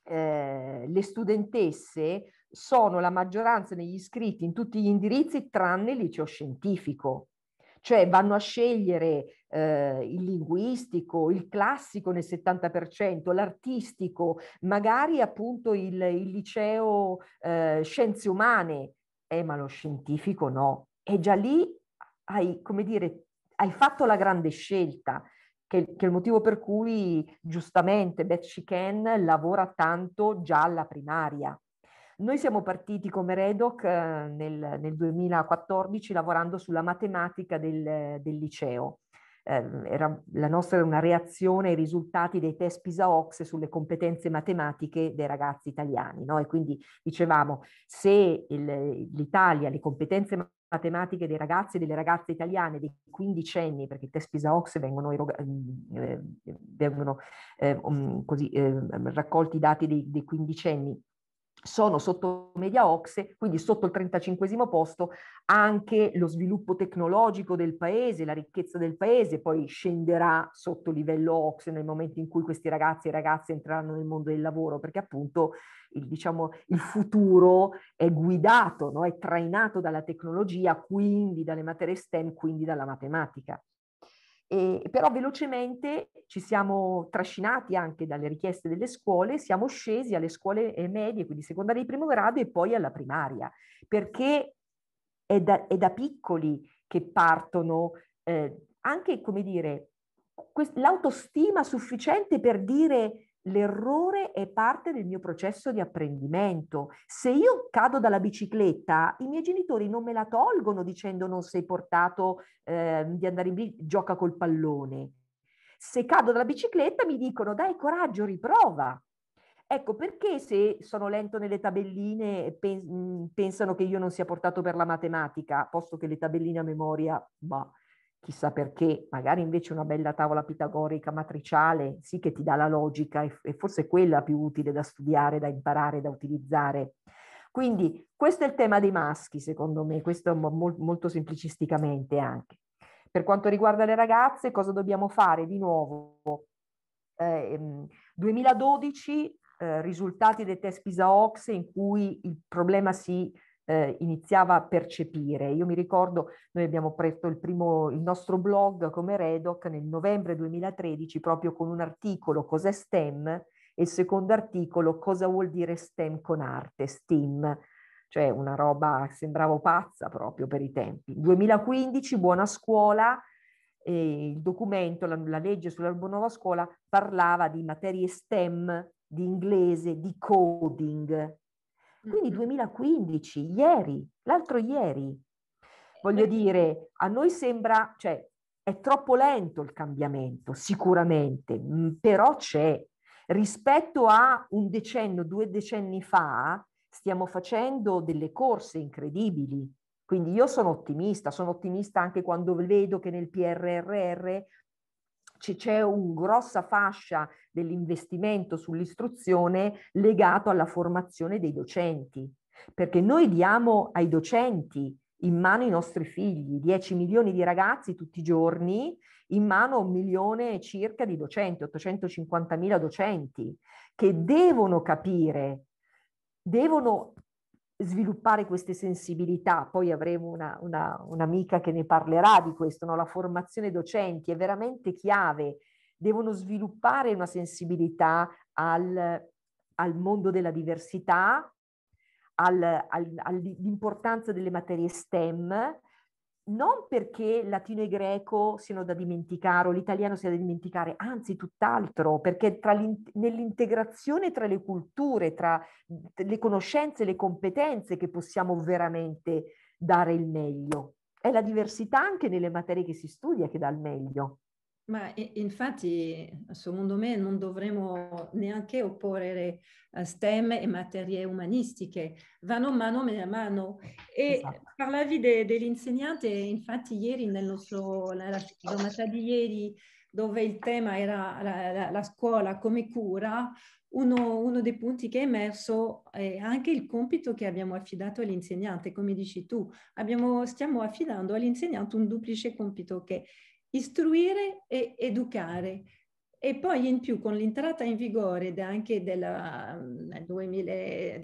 eh, le studentesse sono la maggioranza negli iscritti in tutti gli indirizzi tranne il liceo scientifico. Cioè vanno a scegliere eh, il linguistico, il classico nel 70%, l'artistico, magari appunto il, il liceo eh, scienze umane, eh, ma lo scientifico no. E già lì hai, come dire, hai fatto la grande scelta che, che, è il motivo per cui giustamente Beth Chicken lavora tanto già alla primaria. Noi siamo partiti come Redoc eh, nel, nel 2014 lavorando sulla matematica del, del liceo. Eh, era, la nostra era una reazione ai risultati dei test PISA-OX sulle competenze matematiche dei ragazzi italiani. No? E quindi dicevamo, se il, l'Italia le competenze matematiche, matematiche dei ragazzi e delle ragazze italiane dei quindicenni, perché i test PISA-OX vengono, mm, eh, vengono eh, mm, così, eh, raccolti i dati dei quindicenni sono sotto media OXE, quindi sotto il 35 posto, anche lo sviluppo tecnologico del paese, la ricchezza del paese, poi scenderà sotto livello OXE nel momento in cui questi ragazzi e ragazze entreranno nel mondo del lavoro, perché appunto il, diciamo, il futuro è guidato, no? è trainato dalla tecnologia, quindi dalle materie STEM, quindi dalla matematica. E, però velocemente ci siamo trascinati anche dalle richieste delle scuole, siamo scesi alle scuole eh, medie, quindi secondaria di primo grado e poi alla primaria, perché è da, è da piccoli che partono eh, anche, come dire, quest- l'autostima sufficiente per dire L'errore è parte del mio processo di apprendimento. Se io cado dalla bicicletta, i miei genitori non me la tolgono dicendo non sei portato eh, di andare in bicicletta, gioca col pallone. Se cado dalla bicicletta mi dicono dai coraggio, riprova. Ecco perché se sono lento nelle tabelline pensano che io non sia portato per la matematica, posto che le tabelline a memoria, bah, chissà perché, magari invece una bella tavola pitagorica matriciale sì che ti dà la logica e, forse è quella più utile da studiare, da imparare, da utilizzare. Quindi questo è il tema dei maschi, secondo me, questo mo- molto semplicisticamente anche. Per quanto riguarda le ragazze, cosa dobbiamo fare di nuovo? Eh, 2012, ehm, eh, risultati dei test PISA-OX in cui il problema si eh, iniziava a percepire. Io mi ricordo, noi abbiamo preso il, primo, il nostro blog come Redoc nel novembre 2013 proprio con un articolo Cos'è STEM e il secondo articolo Cosa vuol dire STEM con arte, STEAM cioè una roba sembrava pazza proprio per i tempi. 2015, buona scuola, eh, il documento, la, la legge sulla Buona scuola parlava di materie STEM, di inglese, di coding, quindi 2015, ieri, l'altro ieri. Eh, Voglio dire, a noi sembra, cioè, è troppo lento il cambiamento, sicuramente, mhmm, però c'è. Rispetto a un decennio, due decenni fa, stiamo facendo delle corse incredibili. Quindi io sono ottimista, sono ottimista anche quando vedo che nel PRRR c'è una grossa fascia dell'investimento sull'istruzione legato alla formazione dei docenti, perché noi diamo ai docenti in mano i nostri figli, 10 milioni di ragazzi tutti i giorni, in mano un milione circa di docenti, 850 mila docenti, che devono capire, devono sviluppare queste sensibilità. Poi avremo una, una, un'amica che ne parlerà di questo, no? la formazione docenti è veramente chiave, devono sviluppare una sensibilità al, al mondo della diversità, al, al, all'importanza delle materie STEM, non perché latino e greco siano da dimenticare o l'italiano sia da dimenticare, anzi tutt'altro, perché nell'integrazione tra le culture, tra le conoscenze e le competenze che possiamo veramente dare il meglio. È la diversità anche nelle materie che si studia che dà il meglio. Ma infatti, secondo me, non dovremmo neanche opporre eh, STEM e materie umanistiche, vanno mano a mano. E esatto. parlavi de, dell'insegnante, infatti ieri, nel nostro, nella giornata di ieri, dove il tema era la, la, la scuola come cura, uno, uno, dei punti che è emerso è anche il compito che abbiamo affidato all'insegnante, come dici tu, abbiamo, stiamo affidando all'insegnante un duplice compito che istruire e educare. E poi in più con l'entrata in vigore anche della, 2000,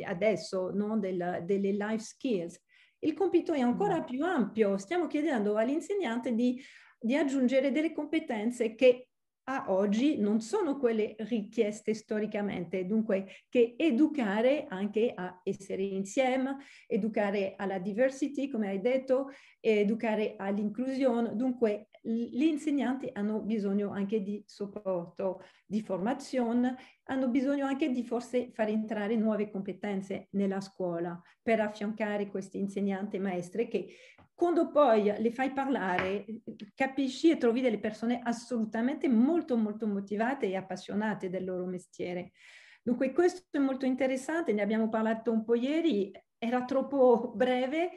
adesso no, della, delle life skills, il compito è ancora mm. più ampio. Stiamo chiedendo all'insegnante di, di aggiungere delle competenze che a oggi non sono quelle richieste storicamente, dunque che educare anche a essere insieme, educare alla diversity, come hai detto, educare all'inclusione, dunque gli insegnanti hanno bisogno anche di supporto, di formazione, hanno bisogno anche di forse far entrare nuove competenze nella scuola per affiancare questi insegnanti e maestre che quando poi le fai parlare capisci e trovi delle persone assolutamente molto molto motivate e appassionate del loro mestiere. Dunque questo è molto interessante, ne abbiamo parlato un po' ieri, era troppo breve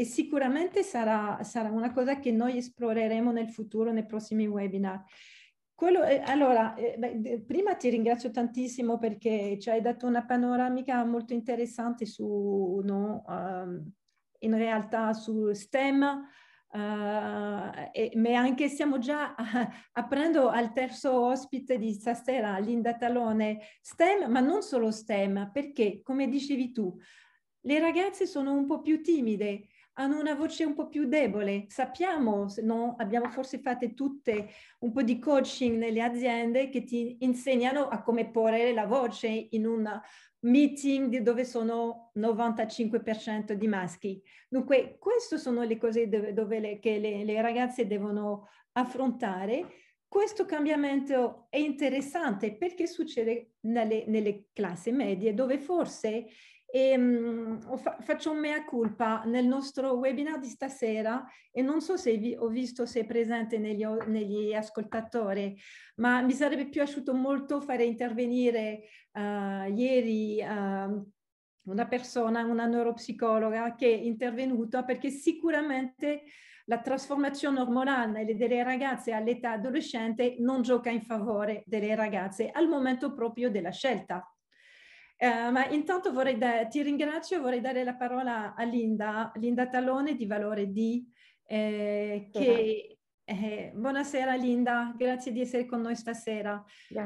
e sicuramente sarà, sarà una cosa che noi esploreremo nel futuro, nei prossimi webinar. Quello, eh, allora, eh, beh, prima ti ringrazio tantissimo perché ci hai dato una panoramica molto interessante su, no, um, in realtà su STEM, Uh, e, ma anche stiamo già uh, aprendo al terzo ospite di stasera, Linda Talone, STEM, ma non solo STEM, perché come dicevi tu, le ragazze sono un po' più timide hanno una voce un po' più debole. Sappiamo, se no, abbiamo forse fatto tutte un po' di coaching nelle aziende che ti insegnano a come porre la voce in un meeting dove sono 95% di maschi. Dunque, queste sono le cose dove, dove le, che le, le ragazze devono affrontare. Questo cambiamento è interessante perché succede nelle, nelle, classi medie dove forse e, ehm, mh, fa- faccio un mea culpa nel nostro webinar di stasera e non so se vi- ho visto se è presente negli, negli, ascoltatori, ma mi sarebbe piaciuto molto fare intervenire uh, ieri uh, una persona, una neuropsicologa che è intervenuta perché sicuramente la trasformazione ormonale delle ragazze all'età adolescente non gioca in favore delle ragazze al momento proprio della scelta eh, ma intanto vorrei da- ti ringrazio vorrei dare la parola a Linda, Linda Talone di Valore D. Eh, che, eh, buonasera Linda, grazie di essere con noi stasera.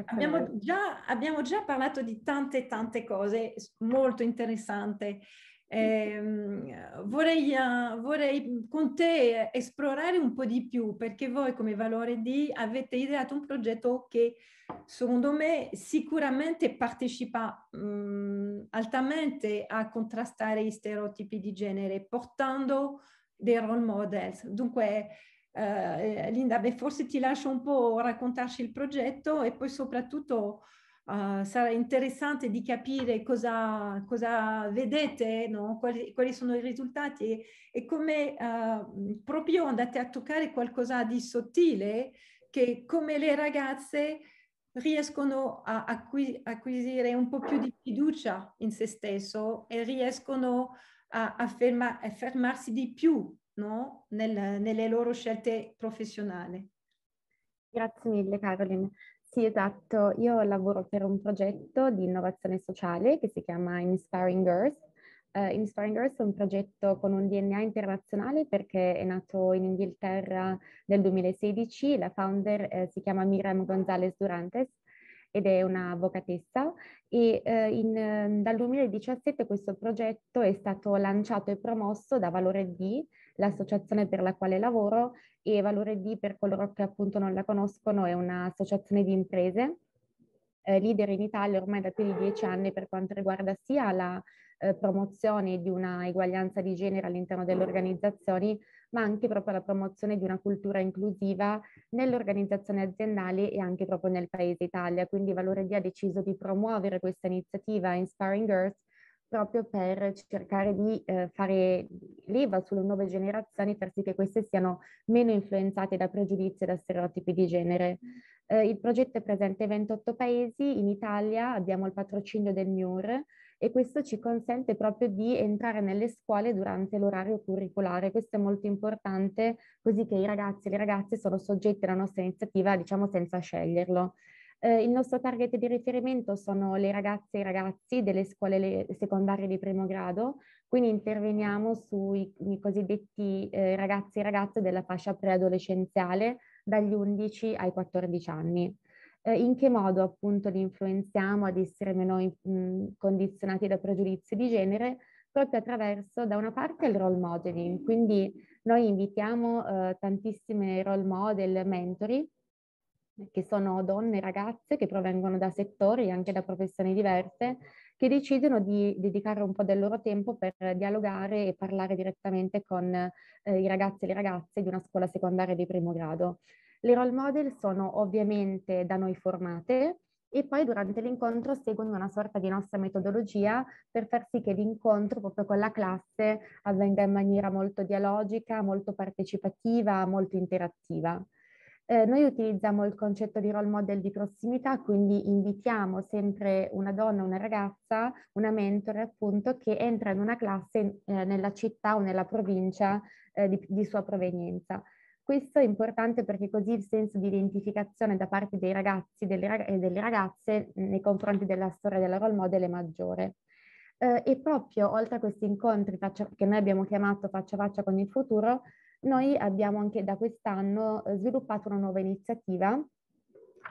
Abbiamo già, abbiamo già, parlato di tante tante cose molto interessanti. Ehm, eh, vorrei, vorrei, con te esplorare un po' di più perché voi come Valore D avete ideato un progetto che secondo me sicuramente partecipa um, altamente a contrastare gli stereotipi di genere portando dei role models. Dunque eh, Linda, beh, forse ti lascio un po' raccontarci il progetto e poi soprattutto eh, sarà interessante di capire cosa, cosa vedete, no? quali, quali, sono i risultati e, e come uh, proprio andate a toccare qualcosa di sottile che come le ragazze riescono a acqui, acquisire un po' più di fiducia in se stesso e riescono a, a, a fermarsi di più no? Nel, nelle loro scelte professionali. Grazie mille Caroline. Sì, esatto. Io lavoro per un progetto di innovazione sociale che si chiama Inspiring Girls. Uh, eh, Inspiring Girls è un progetto con un DNA internazionale perché è nato in Inghilterra nel 2016. La founder eh, si chiama Miriam Gonzalez Durantes ed è un'avvocatessa e eh, in, ehm, dal 2017 questo progetto è stato lanciato e promosso da Valore D l'associazione per la quale lavoro e Valore D per coloro che appunto non la conoscono è un'associazione di imprese eh, leader in Italia ormai da più di dieci anni per quanto riguarda sia la eh, promozione di una eguaglianza di genere all'interno delle organizzazioni, ma anche proprio la promozione di una cultura inclusiva nell'organizzazione aziendale e anche proprio nel paese Italia. Quindi Valore D ha deciso di promuovere questa iniziativa Inspiring Girls proprio per cercare di eh, fare leva sulle nuove generazioni per sì che queste siano meno influenzate da pregiudizi e da stereotipi di genere. Eh, il progetto è presente in 28 paesi, in Italia abbiamo il patrocinio del MIUR e questo ci consente proprio di entrare nelle scuole durante l'orario curriculare. Questo è molto importante così che i ragazzi e le ragazze sono soggetti alla nostra iniziativa, diciamo, senza sceglierlo. Eh, il nostro target di riferimento sono le ragazze e i ragazzi delle scuole secondarie di primo grado, quindi interveniamo sui cosiddetti eh, ragazzi e ragazze della fascia preadolescenziale dagli 11 ai 14 anni. Eh, in che modo appunto li influenziamo ad essere meno mh, condizionati da pregiudizi di genere? proprio attraverso da una parte il role modeling, quindi noi invitiamo eh, tantissime role model, mentori che sono donne e ragazze che provengono da settori e anche da professioni diverse, che decidono di dedicare un po' del loro tempo per dialogare e parlare direttamente con eh, i ragazzi e le ragazze di una scuola secondaria di primo grado. Le role model sono ovviamente da noi formate e poi durante l'incontro seguono una sorta di nostra metodologia per far sì che l'incontro proprio con la classe avvenga in maniera molto dialogica, molto partecipativa, molto interattiva. Eh, noi utilizziamo il concetto di role model di prossimità, quindi invitiamo sempre una donna, una ragazza, una mentore appunto, che entra in una classe eh, nella città o nella provincia eh, di, di sua provenienza. Questo è importante perché così il senso di identificazione da parte dei ragazzi delle, e delle ragazze nei confronti della storia della role model è maggiore. Eh, e proprio oltre a questi incontri faccia, che noi abbiamo chiamato faccia a faccia con il futuro, noi abbiamo anche da quest'anno eh, sviluppato una nuova iniziativa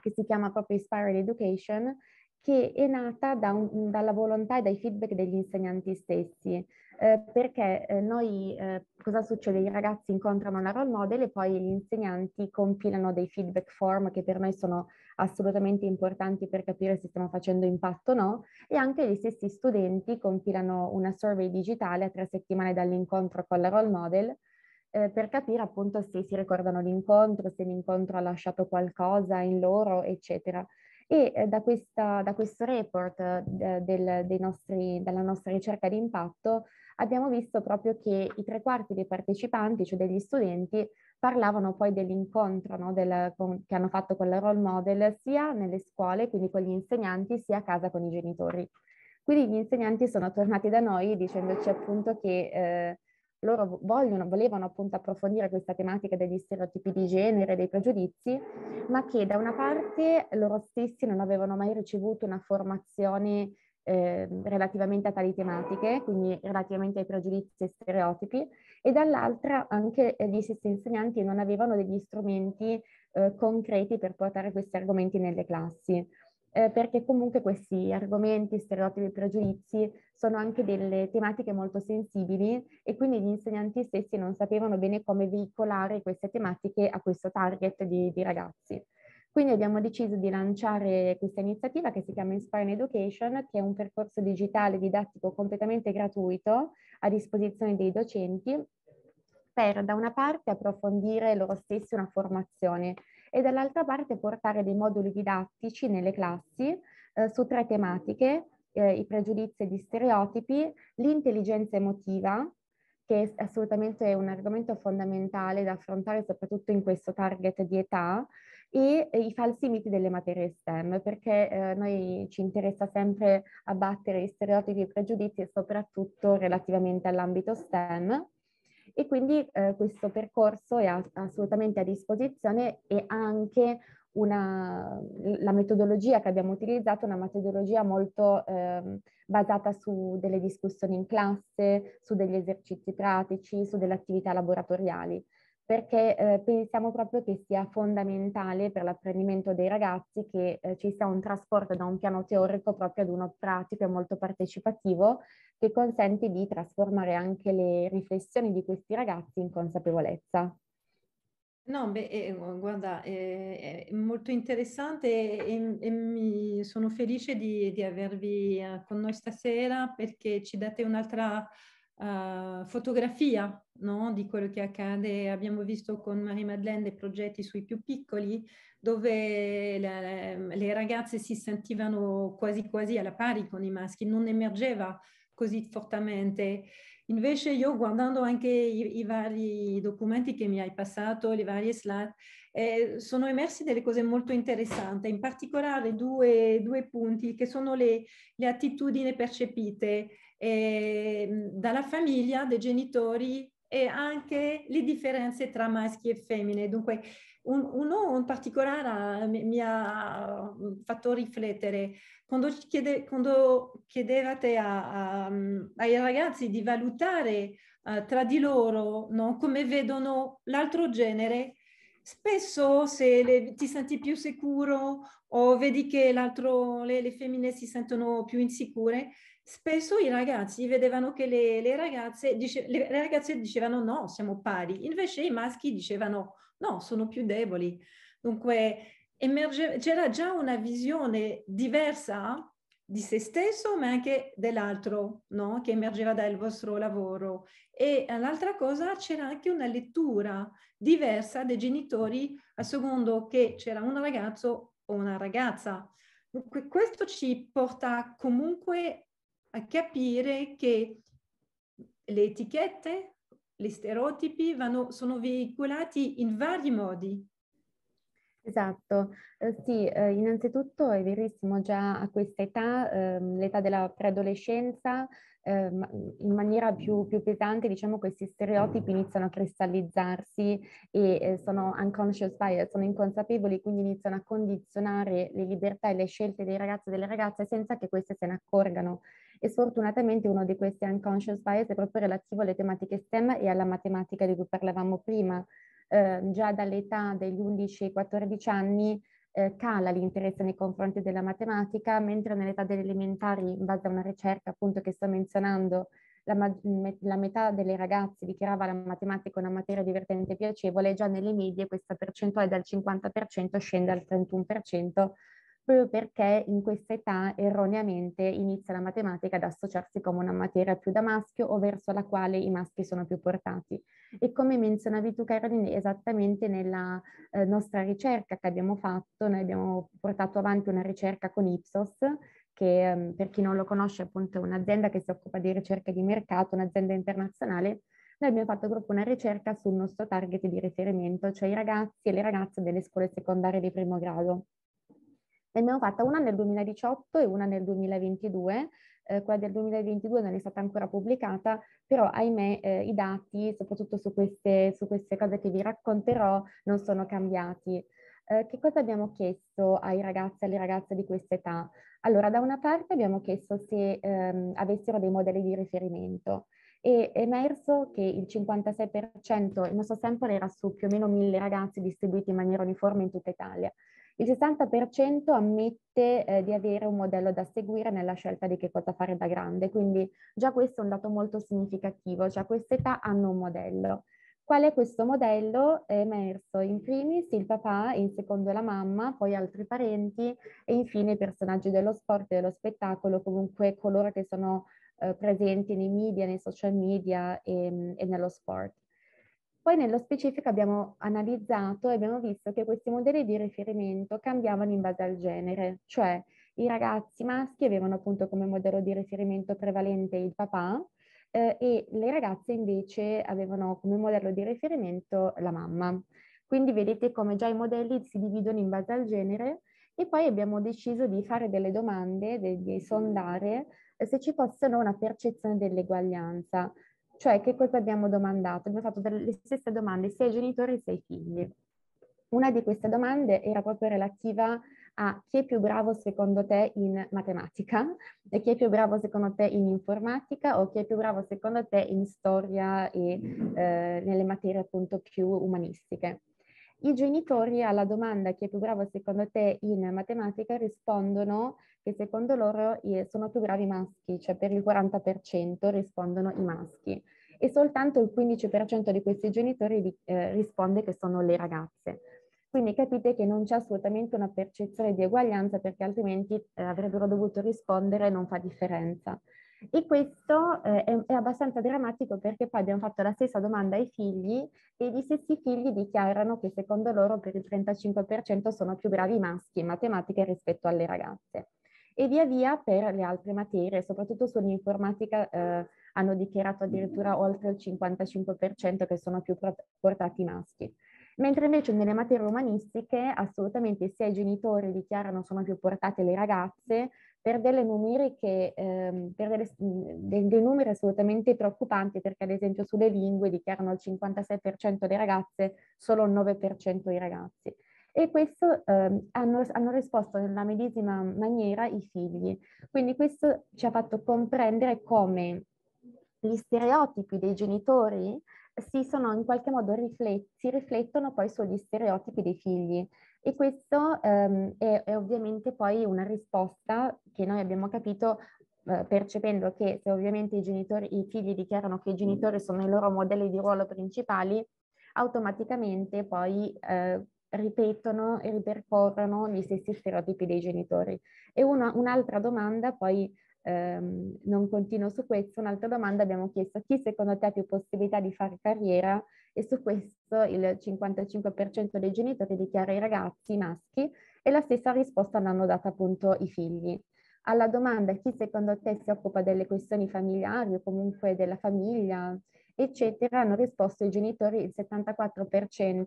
che si chiama proprio Inspired Education, che è nata da un, dalla volontà e dai feedback degli insegnanti stessi, eh, perché eh, noi, eh, cosa succede? I ragazzi incontrano la role model e poi gli insegnanti compilano dei feedback form che per noi sono assolutamente importanti per capire se stiamo facendo impatto o no, e anche gli stessi studenti compilano una survey digitale a tre settimane dall'incontro con la role model, eh, per capire appunto se si ricordano l'incontro, se l'incontro ha lasciato qualcosa in loro, eccetera. E eh, da, questa, da, questo report eh, del, nostri, della nostra ricerca di impatto abbiamo visto proprio che i tre quarti dei partecipanti, cioè degli studenti, parlavano poi dell'incontro no, del, che hanno fatto con la role model sia nelle scuole, quindi con gli insegnanti, sia a casa con i genitori. Quindi gli insegnanti sono tornati da noi dicendoci cioè, appunto che eh, loro vogliono, volevano appunto approfondire questa tematica degli stereotipi di genere, dei pregiudizi, ma che da una parte loro stessi non avevano mai ricevuto una formazione eh, relativamente a tali tematiche, quindi relativamente ai pregiudizi e stereotipi, e dall'altra anche gli stessi insegnanti non avevano degli strumenti eh, concreti per portare questi argomenti nelle classi eh, perché comunque questi argomenti, stereotipi e pregiudizi sono anche delle tematiche molto sensibili e quindi gli insegnanti stessi non sapevano bene come veicolare queste tematiche a questo target di, di ragazzi. Quindi abbiamo deciso di lanciare questa iniziativa che si chiama Inspire in Education, che è un percorso digitale didattico completamente gratuito a disposizione dei docenti per da una parte approfondire loro stessi una formazione e dall'altra parte portare dei moduli didattici nelle classi eh, su tre tematiche, eh, i pregiudizi e gli stereotipi, l'intelligenza emotiva, che è assolutamente è un argomento fondamentale da affrontare soprattutto in questo target di età, e eh, i falsi miti delle materie STEM, perché eh, noi ci interessa sempre abbattere gli stereotipi e i pregiudizi, soprattutto relativamente all'ambito STEM e quindi eh, questo percorso è a, assolutamente a disposizione e anche una, la metodologia che abbiamo utilizzato è una metodologia molto eh, basata su delle discussioni in classe, su degli esercizi pratici, su delle attività laboratoriali perché eh, pensiamo proprio che sia fondamentale per l'apprendimento dei ragazzi che eh, ci sia un trasporto da un piano teorico proprio ad uno pratico e molto partecipativo che consente di trasformare anche le riflessioni di questi ragazzi in consapevolezza. No, beh, eh, guarda, eh, è molto interessante e, e mi sono felice di, di avervi eh, con noi stasera perché ci date un'altra uh, fotografia no? di quello che accade. Abbiamo visto con Marie Madeleine dei progetti sui più piccoli dove le, le ragazze si sentivano quasi quasi alla pari con i maschi, non emergeva così fortemente. Invece io guardando anche i, i, vari documenti che mi hai passato, le varie slide, eh, sono emersi delle cose molto interessanti, in particolare due, due punti che sono le, le attitudini percepite eh, dalla famiglia, dai genitori e anche le differenze tra maschi e femmine. Dunque, un, uno in particolare eh, mi, mi ha mm, fatto riflettere. Quando, chiede, quando chiedevate a, a, mm, ai ragazzi di valutare uh, tra di loro no, come vedono l'altro genere, spesso se le, ti senti più sicuro o vedi che le, le, femmine si sentono più insicure, spesso i ragazzi vedevano che le, le ragazze dice, le ragazze dicevano no, siamo pari, invece i maschi dicevano no, sono più deboli. Dunque emerge, c'era già una visione diversa di se stesso ma anche dell'altro no? che emergeva dal vostro lavoro. E l'altra cosa c'era anche una lettura diversa dei genitori a secondo che c'era un ragazzo o una ragazza. questo ci porta comunque a capire che le etichette, gli stereotipi vanno, sono veicolati in vari modi Esatto, eh, sì, eh, innanzitutto è verissimo, già a questa età, ehm, l'età della preadolescenza, ehm, in maniera più, più, pesante, diciamo, questi stereotipi iniziano a cristallizzarsi e eh, sono unconscious bias, sono inconsapevoli, quindi iniziano a condizionare le libertà e le scelte dei ragazzi e delle ragazze senza che queste se ne accorgano. E sfortunatamente uno di questi unconscious bias è proprio relativo alle tematiche STEM e alla matematica di cui parlavamo prima Ehm, già dall'età degli 11-14 anni eh, cala l'interesse nei confronti della matematica, mentre nell'età delle elementari, in base a una ricerca appunto che sto menzionando, la, la, metà delle ragazze dichiarava la matematica una materia divertente e piacevole, già nelle medie questa percentuale dal 50% scende al 31%, proprio perché in questa età erroneamente inizia la matematica ad associarsi come una materia più da maschio o verso la quale i maschi sono più portati. E come menzionavi tu Caroline, esattamente nella eh, nostra ricerca che abbiamo fatto, noi abbiamo portato avanti una ricerca con Ipsos che eh, per chi non lo conosce appunto è un'azienda che si occupa di ricerca di mercato, un'azienda internazionale noi abbiamo fatto proprio una ricerca sul nostro target di riferimento, cioè i ragazzi e le ragazze delle scuole secondarie di primo grado. Ne abbiamo fatta una nel 2018 e una nel 2022, eh, quella del 2022 non è stata ancora pubblicata, però ahimè eh, i dati, soprattutto su queste, su queste cose che vi racconterò, non sono cambiati. Eh, che cosa abbiamo chiesto ai ragazzi e alle ragazze di questa età? Allora, da una parte abbiamo chiesto se ehm, avessero dei modelli di riferimento e è emerso che il 56%, il nostro sample era su più o meno 1000 ragazzi distribuiti in maniera uniforme in tutta Italia, il 60% ammette eh, di avere un modello da seguire nella scelta di che cosa fare da grande, quindi già questo è un dato molto significativo, cioè a quest'età hanno un modello. Qual è questo modello? È emerso in primis il papà, in secondo la mamma, poi altri parenti e infine i personaggi dello sport e dello spettacolo, comunque coloro che sono eh, presenti nei media, nei social media e, e nello sport. Poi nello specifico abbiamo analizzato e abbiamo visto che questi modelli di riferimento cambiavano in base al genere, cioè i ragazzi maschi avevano appunto come modello di riferimento prevalente il papà eh, e le ragazze invece avevano come modello di riferimento la mamma. Quindi vedete come già i modelli si dividono in base al genere e poi abbiamo deciso di fare delle domande, di, di sondare eh, se ci fossero una percezione dell'eguaglianza, cioè, che cosa abbiamo domandato? Abbiamo fatto le stesse domande sia ai genitori sia ai figli. Una di queste domande era proprio relativa a chi è più bravo secondo te in matematica e chi è più bravo secondo te in informatica o chi è più bravo secondo te in storia e eh, nelle materie appunto più umanistiche. I genitori alla domanda chi è più bravo secondo te in matematica rispondono che secondo loro eh, sono più gravi i maschi, cioè per il 40% rispondono i maschi e soltanto il 15% di questi genitori eh, risponde che sono le ragazze. Quindi capite che non c'è assolutamente una percezione di eguaglianza perché altrimenti eh, avrebbero dovuto rispondere e non fa differenza. E questo eh, è, è, abbastanza drammatico perché poi abbiamo fatto la stessa domanda ai figli e gli stessi figli dichiarano che secondo loro per il 35% sono più bravi i maschi in matematica rispetto alle ragazze e via via per le altre materie, soprattutto sull'informatica eh, hanno dichiarato addirittura mm-hmm. oltre il 55% che sono più portati maschi. Mentre invece nelle materie umanistiche assolutamente sia i genitori dichiarano sono più portate le ragazze per, che, ehm, per delle, de, dei numeri assolutamente preoccupanti perché ad esempio sulle lingue dichiarano il 56% le ragazze, solo il 9% i ragazzi e questo eh, hanno, hanno, risposto nella medesima maniera i figli. Quindi questo ci ha fatto comprendere come gli stereotipi dei genitori si sono in qualche modo riflessi, riflettono poi sugli stereotipi dei figli. E questo ehm, è, è ovviamente poi una risposta che noi abbiamo capito eh, percependo che se ovviamente i, genitori, i figli dichiarano che i genitori sono i loro modelli di ruolo principali, automaticamente poi eh, ripetono e ripercorrono gli stessi stereotipi dei genitori. E una, un'altra domanda, poi ehm, non continuo su questo, un'altra domanda abbiamo chiesto chi secondo te ha più possibilità di fare carriera e su questo il 55% dei genitori dichiara i ragazzi i maschi e la stessa risposta l'hanno data appunto i figli. Alla domanda chi secondo te si occupa delle questioni familiari o comunque della famiglia, eccetera, hanno risposto i genitori il 74%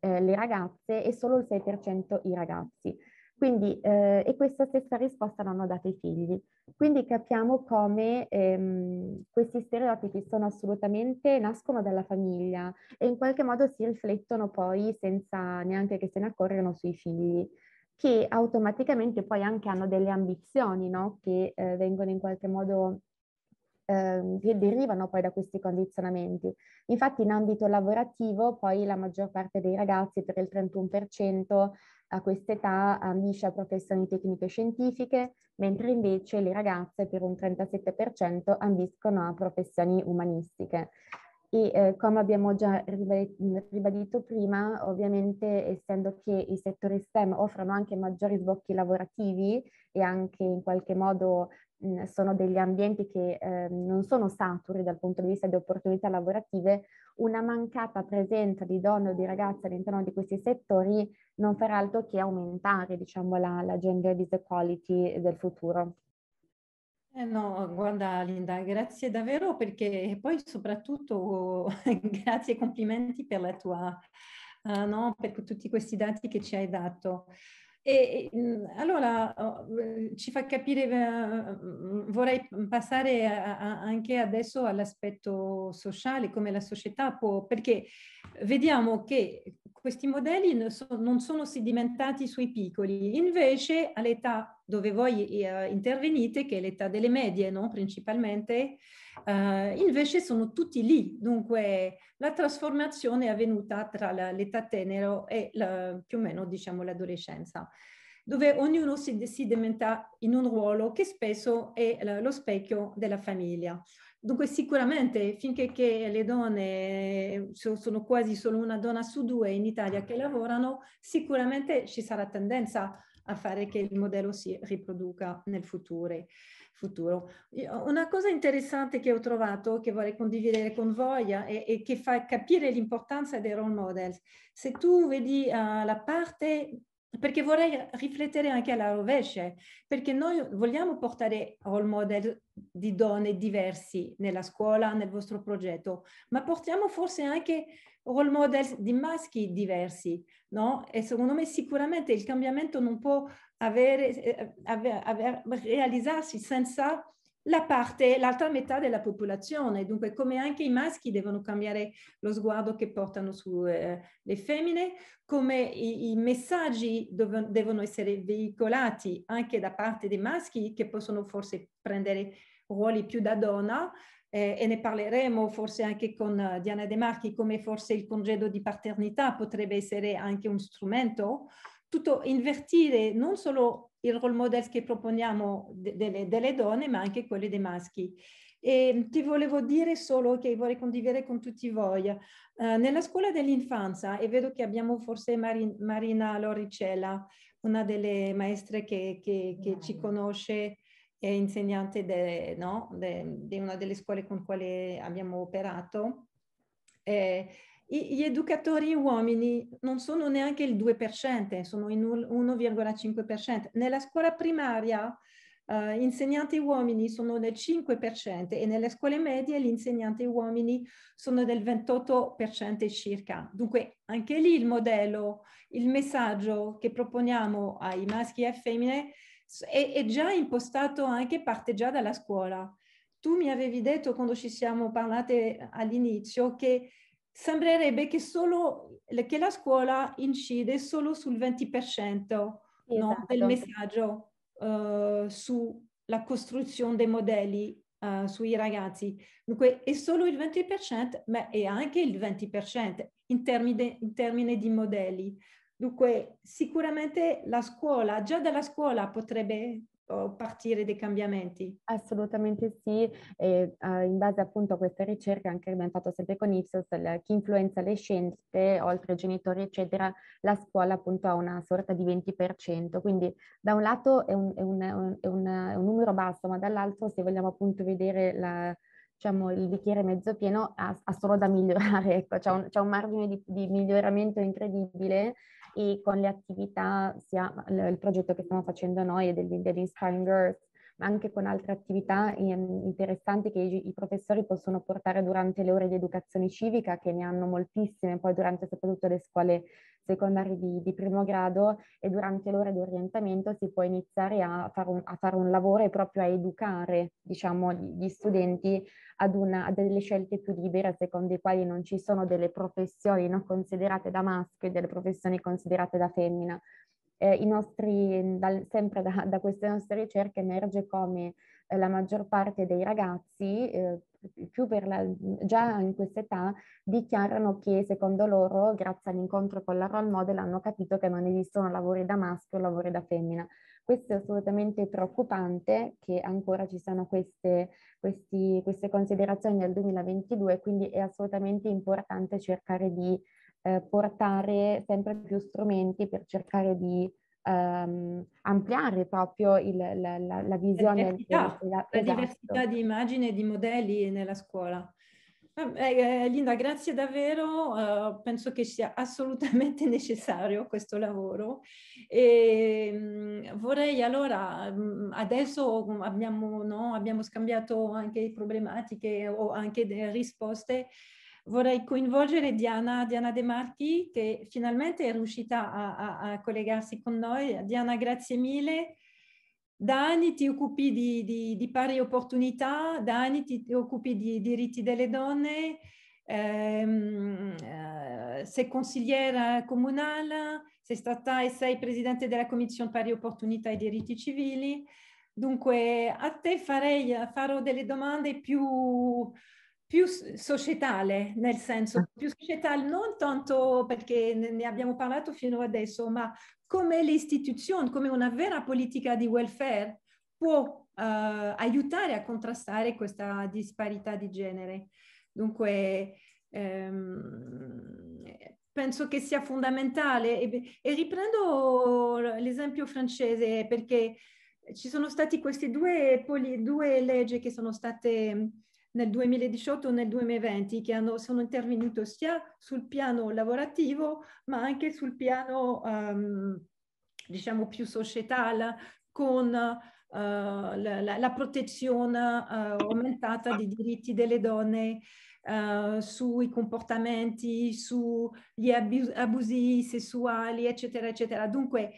eh, le ragazze e solo il 6% i ragazzi. Quindi, eh, e questa stessa risposta l'hanno data i figli. Quindi capiamo come ehm, questi stereotipi sono assolutamente, nascono dalla famiglia e in qualche modo si riflettono poi senza neanche che se ne accorgano sui figli che automaticamente poi anche hanno delle ambizioni no? che eh, vengono in qualche modo eh, che derivano poi da questi condizionamenti. Infatti in ambito lavorativo poi la maggior parte dei ragazzi, per il 31%, a quest'età ambisce a professioni tecniche scientifiche, mentre invece le ragazze per un 37% ambiscono a professioni umanistiche. E eh, come abbiamo già ribadito prima, ovviamente essendo che i settori STEM offrono anche maggiori sbocchi lavorativi e anche in qualche modo Mhmm, sono degli ambienti che eh, non sono saturi dal punto di vista di opportunità lavorative, una mancata presenza di donne o di ragazze all'interno di questi settori non farà altro che aumentare diciamo, la, la gender disequality del futuro. Eh no, guarda Linda, grazie davvero perché poi soprattutto grazie e complimenti per la tua, uh, no, per tutti questi dati che ci hai dato. E, mm, allora oh, eh, ci fa capire, eh, mm, mm, vorrei passare a, anche adesso all'aspetto sociale, come la società può, perché vediamo che questi modelli non sono sedimentati sui piccoli, invece all'età dove voi eh, intervenite, che è l'età delle medie, no? principalmente, eh, invece sono tutti lì. Dunque la trasformazione è avvenuta tra la, l'età tenero e la, più o meno diciamo, l'adolescenza, dove ognuno si, si dementa in un ruolo che spesso è la, eh, lo specchio della famiglia. Dunque sicuramente finché le donne sono quasi solo una donna su due in Italia che lavorano, sicuramente ci sarà tendenza a a fare che il modello si riproduca nel futuro. futuro. Una cosa interessante che ho trovato, che vorrei condividere con voi e, che fa capire l'importanza dei role models. Se tu vedi uh, la parte perché vorrei riflettere anche alla rovescia, perché noi vogliamo portare role model di donne diversi nella scuola, nel vostro progetto, ma portiamo forse anche role model di maschi diversi, no? E secondo me sicuramente il cambiamento non può avere, eh, avere, avere, realizzarsi senza la parte, l'altra metà della popolazione, dunque come anche i maschi devono cambiare lo sguardo che portano sulle eh, femmine, come i, i messaggi dov- devono essere veicolati anche da parte dei maschi che possono forse prendere ruoli più da donna, eh, e ne parleremo forse anche con eh, Diana De Marchi come forse il congedo di paternità potrebbe essere anche un strumento, tutto invertire non solo il role model che proponiamo de, delle, delle donne ma anche quelli dei maschi. E ti volevo dire solo che vorrei condividere con tutti voi. Eh, nella scuola dell'infanzia, e vedo che abbiamo forse Marin, Marina Loricella, una delle maestre che, che, che ci conosce è insegnante di no, una delle scuole con quale abbiamo operato, eh, gli educatori uomini non sono neanche il 2%, sono in 1,5%. Nella scuola primaria eh, insegnanti uomini sono del 5% e nelle scuole medie gli insegnanti uomini sono del 28% circa. Dunque anche lì il modello, il messaggio che proponiamo ai maschi e alle femmine è, è già impostato anche parte già dalla scuola. Tu mi avevi detto quando ci siamo parlate eh, all'inizio che sembrerebbe che, solo, che la scuola incide solo sul 20% esatto. no, del messaggio uh, eh, sulla costruzione dei modelli uh, sui ragazzi. Dunque è solo il 20%, ma è anche il 20% in termini, in termini di modelli. Dunque, sicuramente la scuola, già dalla scuola potrebbe partire dei cambiamenti? Assolutamente sì, e, uh, in base appunto a questa ricerca anche inventato sempre con Ipsos, la, chi influenza le scelte, oltre ai genitori eccetera, la scuola appunto ha una sorta di 20%, quindi da un lato è un, è un, è un, è un, è un numero basso, ma dall'altro se vogliamo appunto vedere la, diciamo, il bicchiere mezzo pieno ha, ha solo da migliorare, ecco, c'è un, c'è un margine di, di, miglioramento incredibile e con le attività, sia il progetto che stiamo facendo noi e degli Inspiring Girls, ma anche con altre attività ehm, interessanti che i, professori possono portare durante le ore di educazione civica, che ne hanno moltissime, poi durante soprattutto le scuole secondari di, di, primo grado e durante l'ora di orientamento si può iniziare a fare un, a fare un lavoro e proprio a educare diciamo, gli studenti ad, una, a delle scelte più libere secondo i quali non ci sono delle professioni non considerate da maschio e delle professioni considerate da femmina eh, nostri, dal, sempre da, da, queste nostre ricerche emerge come eh, la maggior parte dei ragazzi, eh, la, già in questa età, dichiarano che secondo loro, grazie all'incontro con la role model, hanno capito che non esistono lavori da maschio o lavori da femmina. Questo è assolutamente preoccupante che ancora ci siano queste, questi, queste considerazioni nel 2022, quindi è assolutamente importante cercare di eh, portare sempre più strumenti per cercare di ehm, ampliare proprio il, la, la, la, visione. La diversità, del, la, esatto. diversità di immagini e di modelli nella scuola. Eh, eh, Linda, grazie davvero, uh, penso che sia assolutamente necessario questo lavoro e ehm, mh, vorrei allora, mh, mm, adesso abbiamo, no, abbiamo, scambiato anche problematiche o anche risposte, vorrei coinvolgere Diana, Diana De Marchi che finalmente è riuscita a, a, a collegarsi con noi. Diana, grazie mille. Da anni ti occupi di, di, di pari opportunità, da anni ti occupi di diritti delle donne, ehm, eh, sei consigliera comunale, sei stata e sei presidente della Commissione Pari Opportunità e Diritti Civili. Dunque, a te farei, farò delle domande più, più societale, nel senso più societale non tanto perché ne abbiamo parlato fino adesso, ma come le istituzioni, come una vera politica di welfare può uh, aiutare a contrastare questa disparità di genere. Dunque, ehm, penso che sia fondamentale e, e riprendo l'esempio francese perché ci sono state queste due, due leggi che sono state nel 2018 e nel 2020 che hanno, sono intervenuti sia sul piano lavorativo ma anche sul piano um, diciamo più societale con uh, la, la, la, protezione uh, aumentata dei diritti delle donne uh, sui comportamenti, sugli abus- abusi sessuali, eccetera, eccetera. Dunque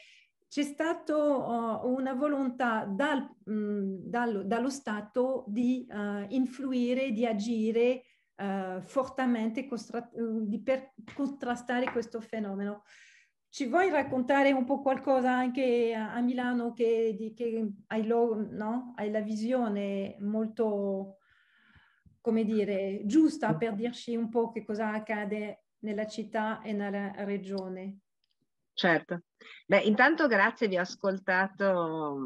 c'è stata uh, oh, una volontà dal, mh, dal, dallo Stato di uh, influire, di agire uh, fortemente costra- di per contrastare questo fenomeno. Ci vuoi raccontare un po' qualcosa anche a, Milano che, di, che hai, lo, no? hai, la visione molto, come dire, giusta per dirci un po' che cosa accade nella città e nella regione? Certo. Beh, intanto grazie, vi ho ascoltato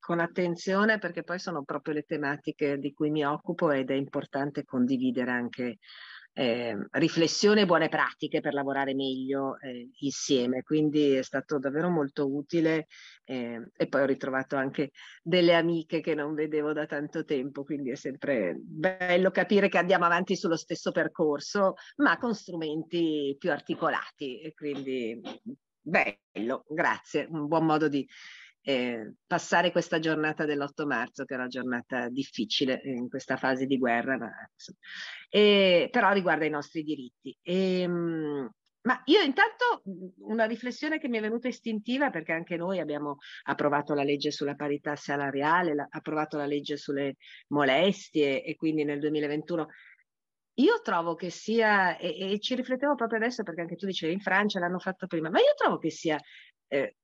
con attenzione perché poi sono proprio le tematiche di cui mi occupo ed è importante condividere anche eh, riflessione e buone pratiche per lavorare meglio eh, insieme. Quindi è stato davvero molto utile eh, e poi ho ritrovato anche delle amiche che non vedevo da tanto tempo, quindi è sempre bello capire che andiamo avanti sullo stesso percorso, ma con strumenti più articolati e quindi Bello, grazie, un buon modo di eh, passare questa giornata dell'8 marzo, che è una giornata difficile eh, in questa fase di guerra, ma, e, però riguarda i nostri diritti. E, ehm, ma io intanto una riflessione che mi è venuta istintiva, perché anche noi abbiamo approvato la legge sulla parità salariale, la, approvato la legge sulle molestie e quindi nel 2021 io trovo che sia, e, e, ci riflettevo proprio adesso perché anche tu dicevi in Francia l'hanno fatto prima, ma io trovo che sia, eh,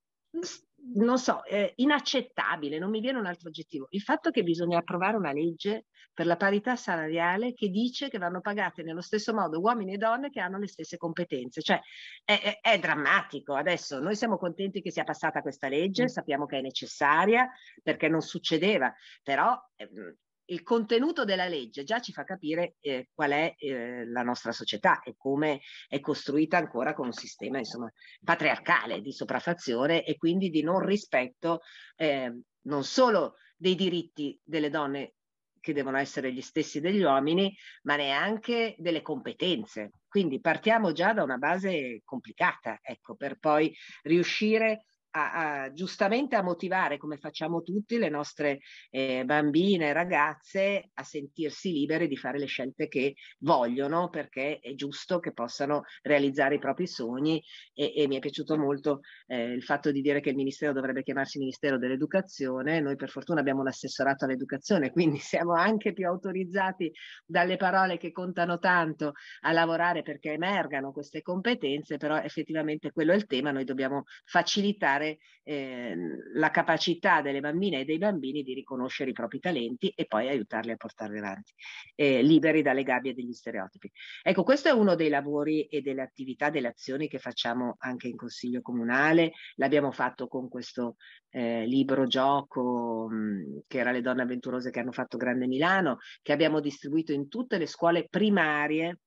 non so, eh, inaccettabile, non mi viene un altro aggettivo, il fatto che bisogna approvare una legge per la parità salariale che dice che vanno pagate nello stesso modo uomini e donne che hanno le stesse competenze, cioè è, è, è drammatico. Adesso noi siamo contenti che sia passata questa legge, mm. sappiamo che è necessaria perché non succedeva, però... Eh, il contenuto della legge già ci fa capire eh, qual è eh, la nostra società e come è costruita ancora con un sistema insomma, patriarcale di sopraffazione e quindi di non rispetto eh, non solo dei diritti delle donne che devono essere gli stessi degli uomini, ma neanche delle competenze. Quindi partiamo già da una base complicata, ecco, per poi riuscire a a, a, giustamente a motivare, come facciamo tutti, le nostre eh, bambine e ragazze a sentirsi libere di fare le scelte che vogliono, perché è giusto che possano realizzare i propri sogni e, e mi è piaciuto molto eh, il fatto di dire che il Ministero dovrebbe chiamarsi Ministero dell'Educazione. Noi per fortuna abbiamo un assessorato all'educazione, quindi siamo anche più autorizzati dalle parole che contano tanto a lavorare perché emergano queste competenze, però effettivamente quello è il tema, noi dobbiamo facilitare sviluppare eh, la capacità delle bambine e dei bambini di riconoscere i propri talenti e poi aiutarli a portarli avanti, eh, liberi dalle gabbie degli stereotipi. Ecco, questo è uno dei lavori e delle attività, delle azioni che facciamo anche in Consiglio Comunale, l'abbiamo fatto con questo eh, libro gioco mm, che era Le donne avventurose che hanno fatto Grande Milano, che abbiamo distribuito in tutte le scuole primarie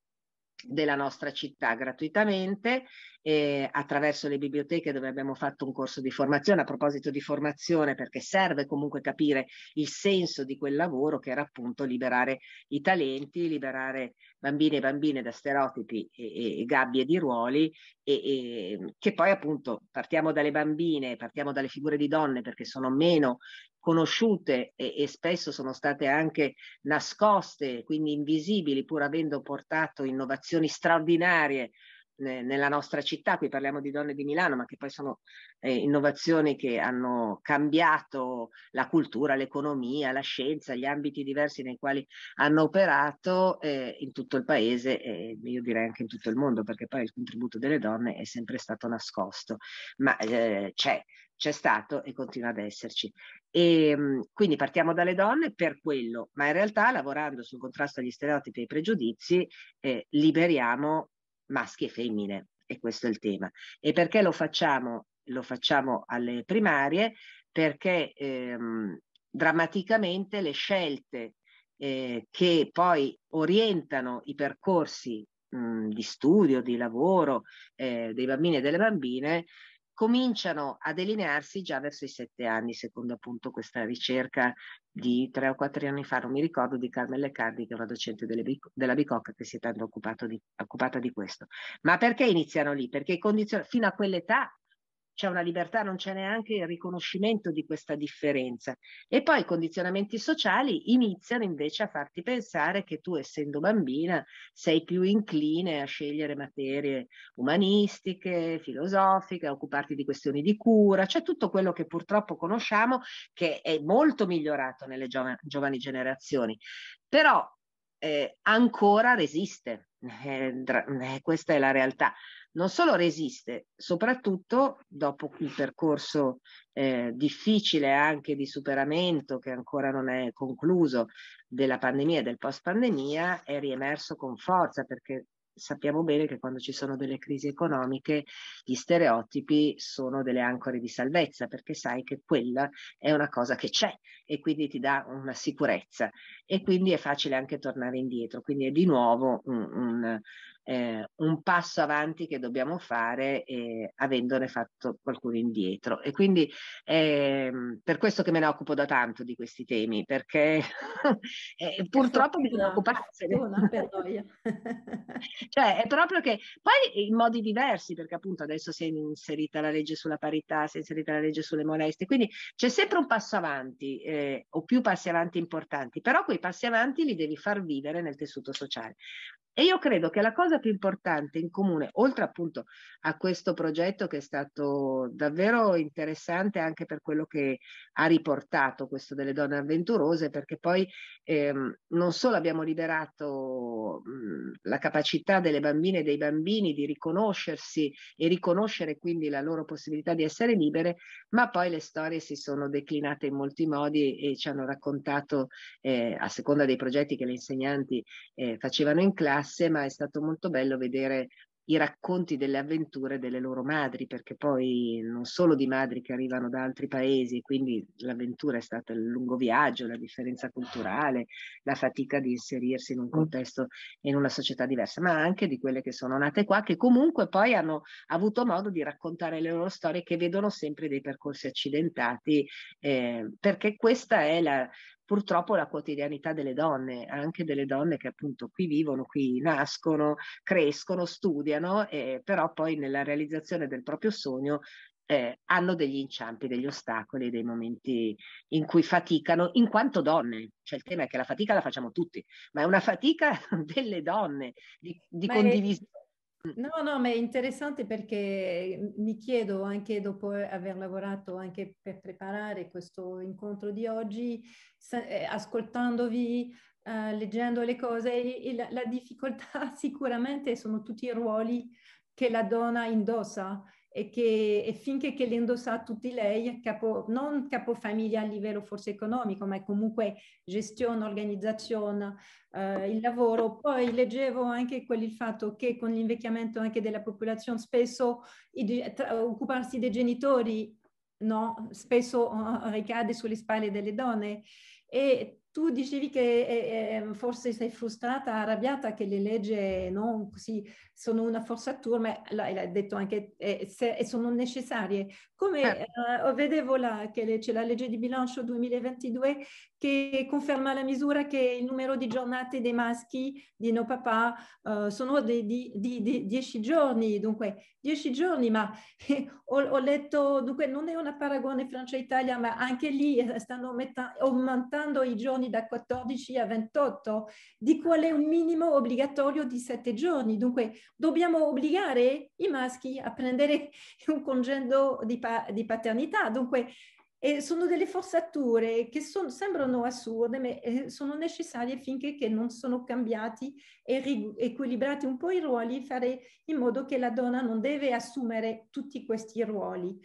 della nostra città gratuitamente eh, attraverso le biblioteche dove abbiamo fatto un corso di formazione, a proposito di formazione perché serve comunque capire il senso di quel lavoro che era appunto liberare i talenti, liberare bambini e bambine da stereotipi e, e gabbie di ruoli e, e, che poi appunto partiamo dalle bambine, partiamo dalle figure di donne perché sono meno conosciute e, e spesso sono state anche nascoste, quindi invisibili pur avendo portato innovazioni straordinarie nella nostra città, qui parliamo di donne di Milano, ma che poi sono eh, innovazioni che hanno cambiato la cultura, l'economia, la scienza, gli ambiti diversi nei quali hanno operato eh, in tutto il paese e io direi anche in tutto il mondo, perché poi il contributo delle donne è sempre stato nascosto, ma eh, c'è, c'è stato e continua ad esserci. E, ehm, quindi partiamo dalle donne per quello, ma in realtà lavorando sul contrasto agli stereotipi e ai pregiudizi eh, liberiamo maschi e femmine, e questo è il tema. E perché lo facciamo? Lo facciamo alle primarie perché ehm, drammaticamente le scelte eh, che poi orientano i percorsi mh, di studio, di lavoro eh, dei bambini e delle bambine cominciano a delinearsi già verso i sette anni, secondo appunto questa ricerca di tre o quattro anni fa, non mi ricordo, di Carmelle Cardi, che è una docente Bic- della Bicocca che si è tanto di, occupata di questo. Ma perché iniziano lì? Perché condizion- fino a quell'età c'è una libertà, non c'è neanche il riconoscimento di questa differenza. E poi i condizionamenti sociali iniziano invece a farti pensare che tu, essendo bambina, sei più incline a scegliere materie umanistiche, filosofiche, a occuparti di questioni di cura, cioè tutto quello che purtroppo conosciamo che è molto migliorato nelle giovani, giovani generazioni. Però eh, ancora resiste. Eh, dra- eh, questa è la realtà non solo resiste, soprattutto dopo il percorso eh, difficile anche di superamento che ancora non è concluso della pandemia e del post pandemia, è riemerso con forza perché sappiamo bene che quando ci sono delle crisi economiche gli stereotipi sono delle ancore di salvezza perché sai che quella è una cosa che c'è e quindi ti dà una sicurezza e quindi è facile anche tornare indietro, quindi è di nuovo un, un, eh, un passo avanti che dobbiamo fare eh, avendone fatto qualcuno indietro. E quindi eh, per questo che me ne occupo da tanto di questi temi, perché eh, purtroppo bisogna occuparsene. cioè è proprio che poi in modi diversi, perché appunto adesso si è inserita la legge sulla parità, si è inserita la legge sulle molestie, quindi c'è sempre un passo avanti eh, o più passi avanti importanti, però quei passi avanti li devi far vivere nel tessuto sociale. E io credo che la cosa più importante in comune, oltre appunto a questo progetto che è stato davvero interessante anche per quello che ha riportato questo delle donne avventurose, perché poi ehm, non solo abbiamo liberato mh, la capacità delle bambine e dei bambini di riconoscersi e riconoscere quindi la loro possibilità di essere libere, ma poi le storie si sono declinate in molti modi e ci hanno raccontato, eh, a seconda dei progetti che le insegnanti eh, facevano in classe, classe, ma è stato molto bello vedere i racconti delle avventure delle loro madri, perché poi non solo di madri che arrivano da altri paesi, quindi l'avventura è stata il lungo viaggio, la differenza culturale, la fatica di inserirsi in un mm. contesto e in una società diversa, ma anche di quelle che sono nate qua, che comunque poi hanno avuto modo di raccontare le loro storie, che vedono sempre dei percorsi accidentati, eh, perché questa è la, purtroppo la quotidianità delle donne, anche delle donne che appunto qui vivono, qui nascono, crescono, studiano, eh, però poi nella realizzazione del proprio sogno eh, hanno degli inciampi, degli ostacoli, dei momenti in cui faticano in quanto donne. Cioè il tema è che la fatica la facciamo tutti, ma è una fatica delle donne, di, di condivisione Mm. No, no, ma è interessante perché mm, mi chiedo anche dopo aver lavorato anche per preparare questo incontro di oggi, eh, ascoltandovi, uh, leggendo le cose, e la, la difficoltà sicuramente sono tutti i ruoli che la donna indossa e, che, e finché che li indossa tutti lei, capo, non capofamiglia a livello forse economico, ma comunque gestione, organizzazione, eh, il lavoro. Poi leggevo anche il fatto che con l'invecchiamento anche della popolazione spesso i, tra, occuparsi dei genitori no? spesso eh, ricade sulle spalle delle donne e tu dicevi che eh, forse sei frustrata, arrabbiata che le leggi eh, non così, sono una forzatura, ma l'hai detto anche, eh, se, sono necessarie. Come certo. eh, vedevo là che le, c'è la legge di bilancio 2022 che conferma la misura che il numero di giornate dei maschi di no papà uh, sono di, di, di, di, 10 giorni, dunque 10 giorni, ma eh, ho, ho, letto, dunque non è una paragone Francia-Italia, ma anche lì eh, stanno metta- aumentando i giorni da 14 a 28, di quale è un minimo obbligatorio di 7 giorni, dunque dobbiamo obbligare i maschi a prendere un congedo di, pa- di paternità, dunque e sono delle forzature che sono, sembrano assurde, ma eh, sono necessarie finché non sono cambiati e ri- equilibrati un po' i ruoli, fare in modo che la donna non deve assumere tutti questi ruoli.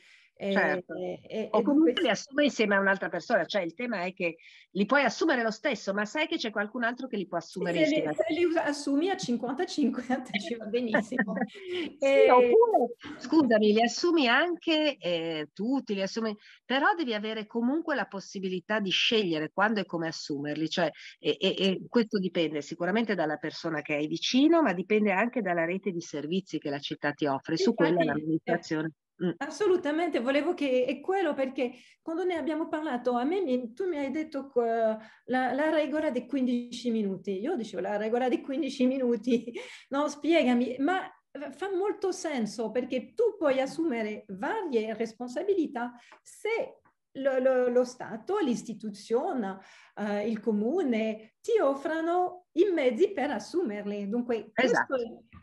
Certo. E, eh, e, eh, eh, o comunque questo... li assume insieme a un'altra persona, cioè il tema è che li puoi assumere lo stesso, ma sai che c'è qualcun altro che li può assumere se insieme. Se li, assumi a 55 a ci va benissimo. sì, e... oppure, scusami, li assumi anche eh, tutti, li assumi, però devi avere comunque la possibilità di scegliere quando e come assumerli, cioè, e, e questo dipende sicuramente dalla persona che hai vicino, ma dipende anche dalla rete di servizi che la città ti offre, su quella l'amministrazione Mm. Assolutamente, volevo che è quello perché quando ne abbiamo parlato a me tu mi hai detto uh, la, la, regola dei 15 minuti. Io dicevo la regola dei 15 minuti, no, spiegami, ma eh, fa molto senso perché tu puoi assumere varie responsabilità se lo, lo, lo Stato, l'istituzione, uh, il comune ti offrono i mezzi per assumerle. Dunque, esatto. questo è esatto.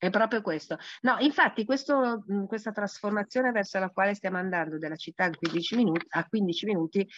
È proprio questo. No, infatti questo, questa trasformazione verso la quale stiamo andando della città a 15 minuti, a 15 minuti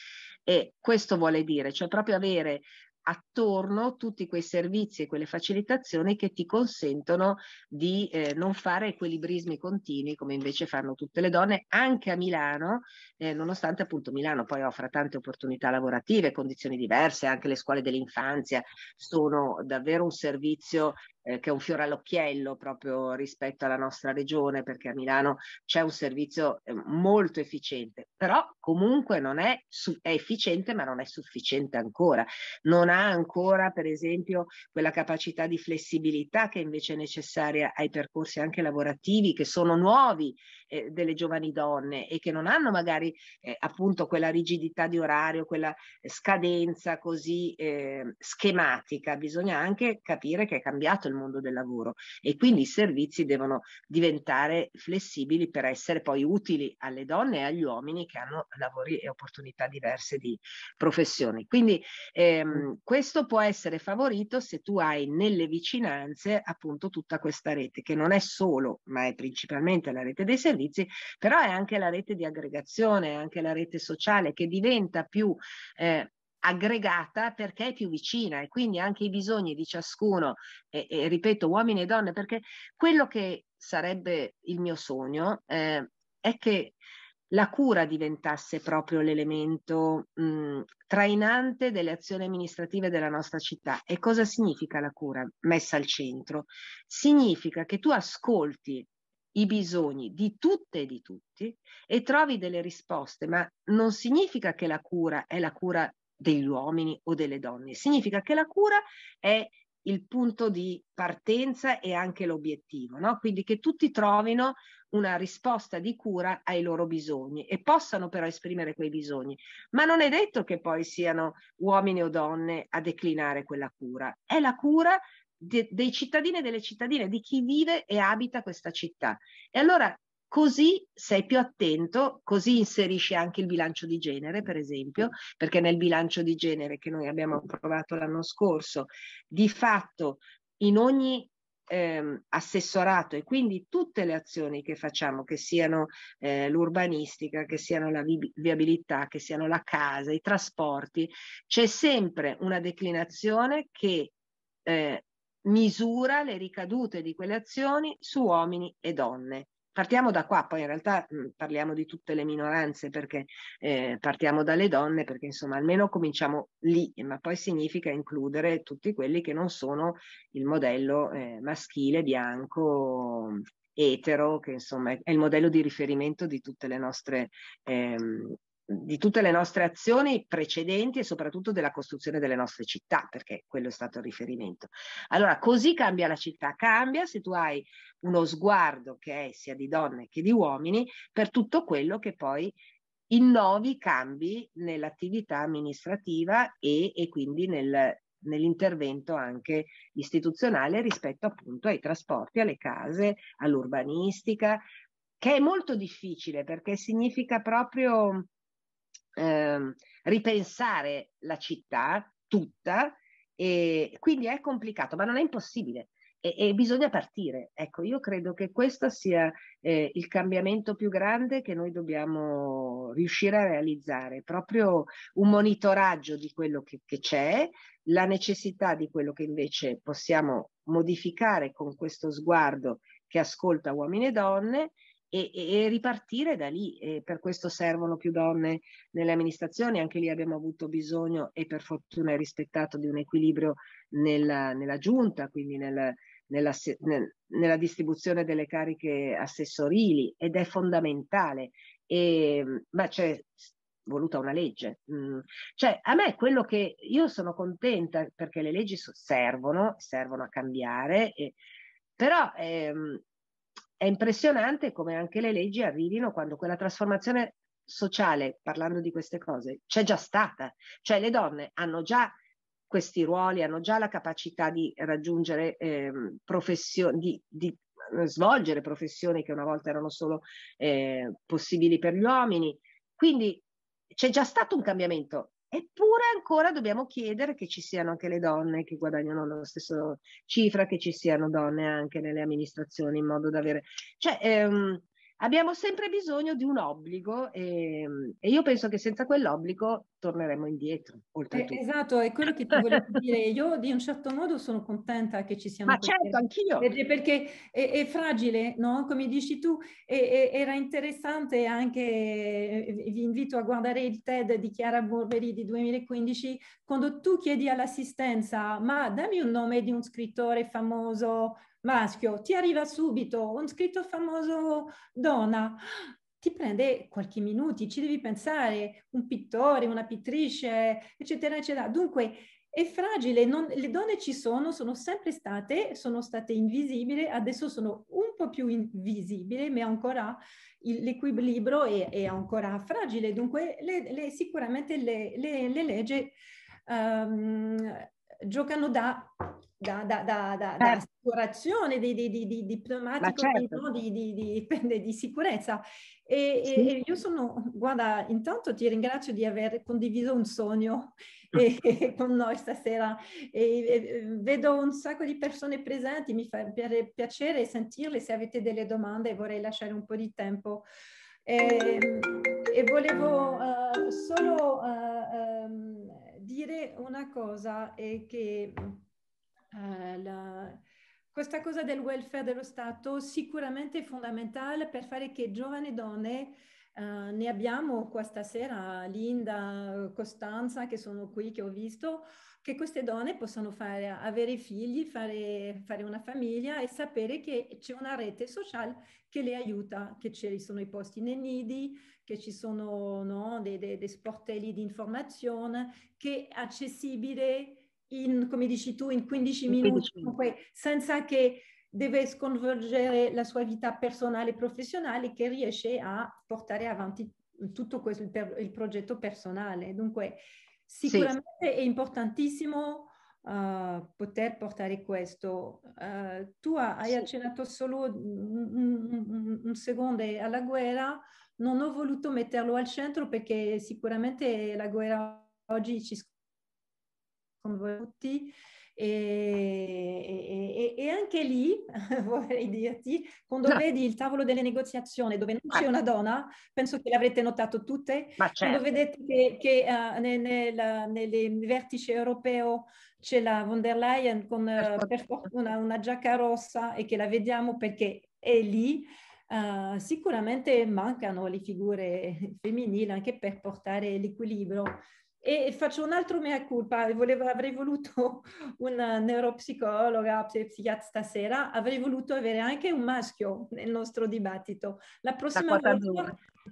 eh, questo vuole dire, cioè proprio avere attorno tutti quei servizi e quelle facilitazioni che ti consentono di eh, non fare equilibrismi continui come invece fanno tutte le donne anche a Milano, eh, nonostante appunto Milano poi offra tante opportunità lavorative, condizioni diverse, anche le scuole dell'infanzia sono davvero un servizio eh, che è un fiore all'occhiello proprio rispetto alla nostra regione, perché a Milano c'è un servizio eh, molto efficiente, però comunque non è, su- è efficiente ma non è sufficiente ancora. Non ha ancora, per esempio, quella capacità di flessibilità che invece è necessaria ai percorsi anche lavorativi che sono nuovi eh, delle giovani donne e che non hanno magari eh, appunto quella rigidità di orario, quella eh, scadenza così eh, schematica. Bisogna anche capire che è cambiato il mondo del lavoro e quindi i servizi devono diventare flessibili per essere poi utili alle donne e agli uomini che hanno lavori e opportunità diverse di professioni. Quindi ehm, mm. questo può essere favorito se tu hai nelle vicinanze appunto tutta questa rete che non è solo, ma è principalmente la rete dei servizi, però è anche la rete di aggregazione, anche la rete sociale che diventa più eh, aggregata perché è più vicina e quindi anche i bisogni di ciascuno, e, e ripeto uomini e donne, perché quello che sarebbe il mio sogno eh, è che la cura diventasse proprio l'elemento mh, mm, trainante delle azioni amministrative della nostra città. E cosa significa la cura messa al centro? Significa che tu ascolti i bisogni di tutte e di tutti e trovi delle risposte, ma non significa che la cura è la cura degli uomini o delle donne. Significa che la cura è il punto di partenza e anche l'obiettivo, no? quindi che tutti trovino una risposta di cura ai loro bisogni e possano però esprimere quei bisogni, ma non è detto che poi siano uomini o donne a declinare quella cura, è la cura de- dei cittadini e delle cittadine, di chi vive e abita questa città. E allora Così sei più attento, così inserisci anche il bilancio di genere, per esempio, perché nel bilancio di genere che noi abbiamo approvato l'anno scorso, di fatto in ogni ehm, assessorato e quindi tutte le azioni che facciamo, che siano eh, l'urbanistica, che siano la vi- viabilità, che siano la casa, i trasporti, c'è sempre una declinazione che eh, misura le ricadute di quelle azioni su uomini e donne. Partiamo da qua, poi in realtà mh, mhmm, parliamo di tutte le minoranze perché eh, partiamo dalle donne, perché insomma almeno cominciamo lì, ma poi significa includere tutti quelli che non sono il modello eh, maschile, bianco, etero, che insomma è il modello di riferimento di tutte le nostre ehm, di tutte le nostre azioni precedenti e soprattutto della costruzione delle nostre città, perché quello è stato il riferimento. Allora, così cambia la città, cambia se tu hai uno sguardo che è sia di donne che di uomini per tutto quello che poi innovi, cambi nell'attività amministrativa e, e quindi nel, nell'intervento anche istituzionale rispetto appunto ai trasporti, alle case, all'urbanistica, che è molto difficile perché significa proprio eh, ripensare la città tutta e quindi è complicato, ma non è impossibile. E, e, bisogna partire. Ecco, io credo che questo sia eh, il cambiamento più grande che noi dobbiamo riuscire a realizzare, proprio un monitoraggio di quello che, che c'è, la necessità di quello che invece possiamo modificare con questo sguardo che ascolta uomini e donne e, e, ripartire da lì. E per questo servono più donne nelle amministrazioni, anche lì abbiamo avuto bisogno e per fortuna è rispettato di un equilibrio nella, nella giunta, quindi nel, nella, nel, nella distribuzione delle cariche assessorili ed è fondamentale. E, ma c'è voluta una legge. Mm. Cioè, a me quello che io sono contenta perché le leggi servono, servono a cambiare, e, però ehm, è impressionante come anche le leggi arrivino quando quella trasformazione sociale, parlando di queste cose, c'è già stata. Cioè le donne hanno già questi ruoli, hanno già la capacità di raggiungere eh, professioni, di, di, svolgere professioni che una volta erano solo eh, possibili per gli uomini. Quindi c'è già stato un cambiamento Eppure ancora dobbiamo chiedere che ci siano anche le donne che guadagnano la stessa cifra, che ci siano donne anche nelle amministrazioni in modo da avere... Cioè, ehm, abbiamo sempre bisogno di un obbligo e, ehm, e io penso che senza quell'obbligo torneremo indietro. Eh, esatto, è quello che ti volevo dire. Io di un certo modo sono contenta che ci siamo. Ma certo, anch'io. Perché è, è, fragile, no? Come dici tu, è, è, era interessante anche, eh, vi invito a guardare il TED di Chiara Borberi di 2015, quando tu chiedi all'assistenza, ma dammi un nome di un scrittore famoso maschio, ti arriva subito un scritto famoso donna, ti prende qualche minuto, ci devi pensare, un pittore, una pittrice, eccetera, eccetera. Dunque è fragile, non, le donne ci sono, sono sempre state, sono state invisibili, adesso sono un po' più invisibili, ma ancora il, l'equilibrio è, è, ancora fragile, dunque le, le, sicuramente le, le leggi um, giocano da da, da, da, da, da certo. assicurazione, di, di, di, di diplomatico, certo. di, di, di, di, sicurezza. E, sì. e, io sono, guarda, intanto ti ringrazio di aver condiviso un sogno eh, con noi stasera. E, e, vedo un sacco di persone presenti, mi fa piacere sentirle, se avete delle domande vorrei lasciare un po' di tempo. Ehm, e, volevo uh, solo uh, um, dire una cosa, eh, che eh, la, questa cosa del welfare dello Stato sicuramente è fondamentale per fare che giovani donne Uh, ne abbiamo questa sera Linda, Costanza che sono qui, che ho visto, che queste donne possano fare, avere figli, fare, fare, una famiglia e sapere che c'è una rete sociale che le aiuta, che ci sono i posti nei nidi, che ci sono no, dei, dei, dei sportelli di informazione, che è accessibile in, come dici tu, in 15 minuti, comunque, senza che deve sconvolgere la sua vita personale e professionale, che riesce a portare avanti tutto questo, il, per, il progetto personale. Dunque, sicuramente sì. è importantissimo uh, poter portare questo. Uh, tu hai sì. accennato solo un, un, un secondo alla guerra, non ho voluto metterlo al centro perché sicuramente la guerra oggi ci con voi tutti, e, e, e, anche lì, vorrei dirti, quando no. vedi il tavolo delle negoziazioni dove non c'è eh. una donna, penso che l'avrete notato tutte, Ma certo. quando vedete che, che uh, eh, nel, nel, nel, vertice europeo c'è la von der Leyen con uh, per fortuna una giacca rossa e che la vediamo perché è lì, Uh, sicuramente mancano le figure femminili anche per portare l'equilibrio e faccio un altro mea culpa, Volevo, avrei voluto una neuropsicologa, psichiatra stasera, avrei voluto avere anche un maschio nel nostro dibattito. La prossima volta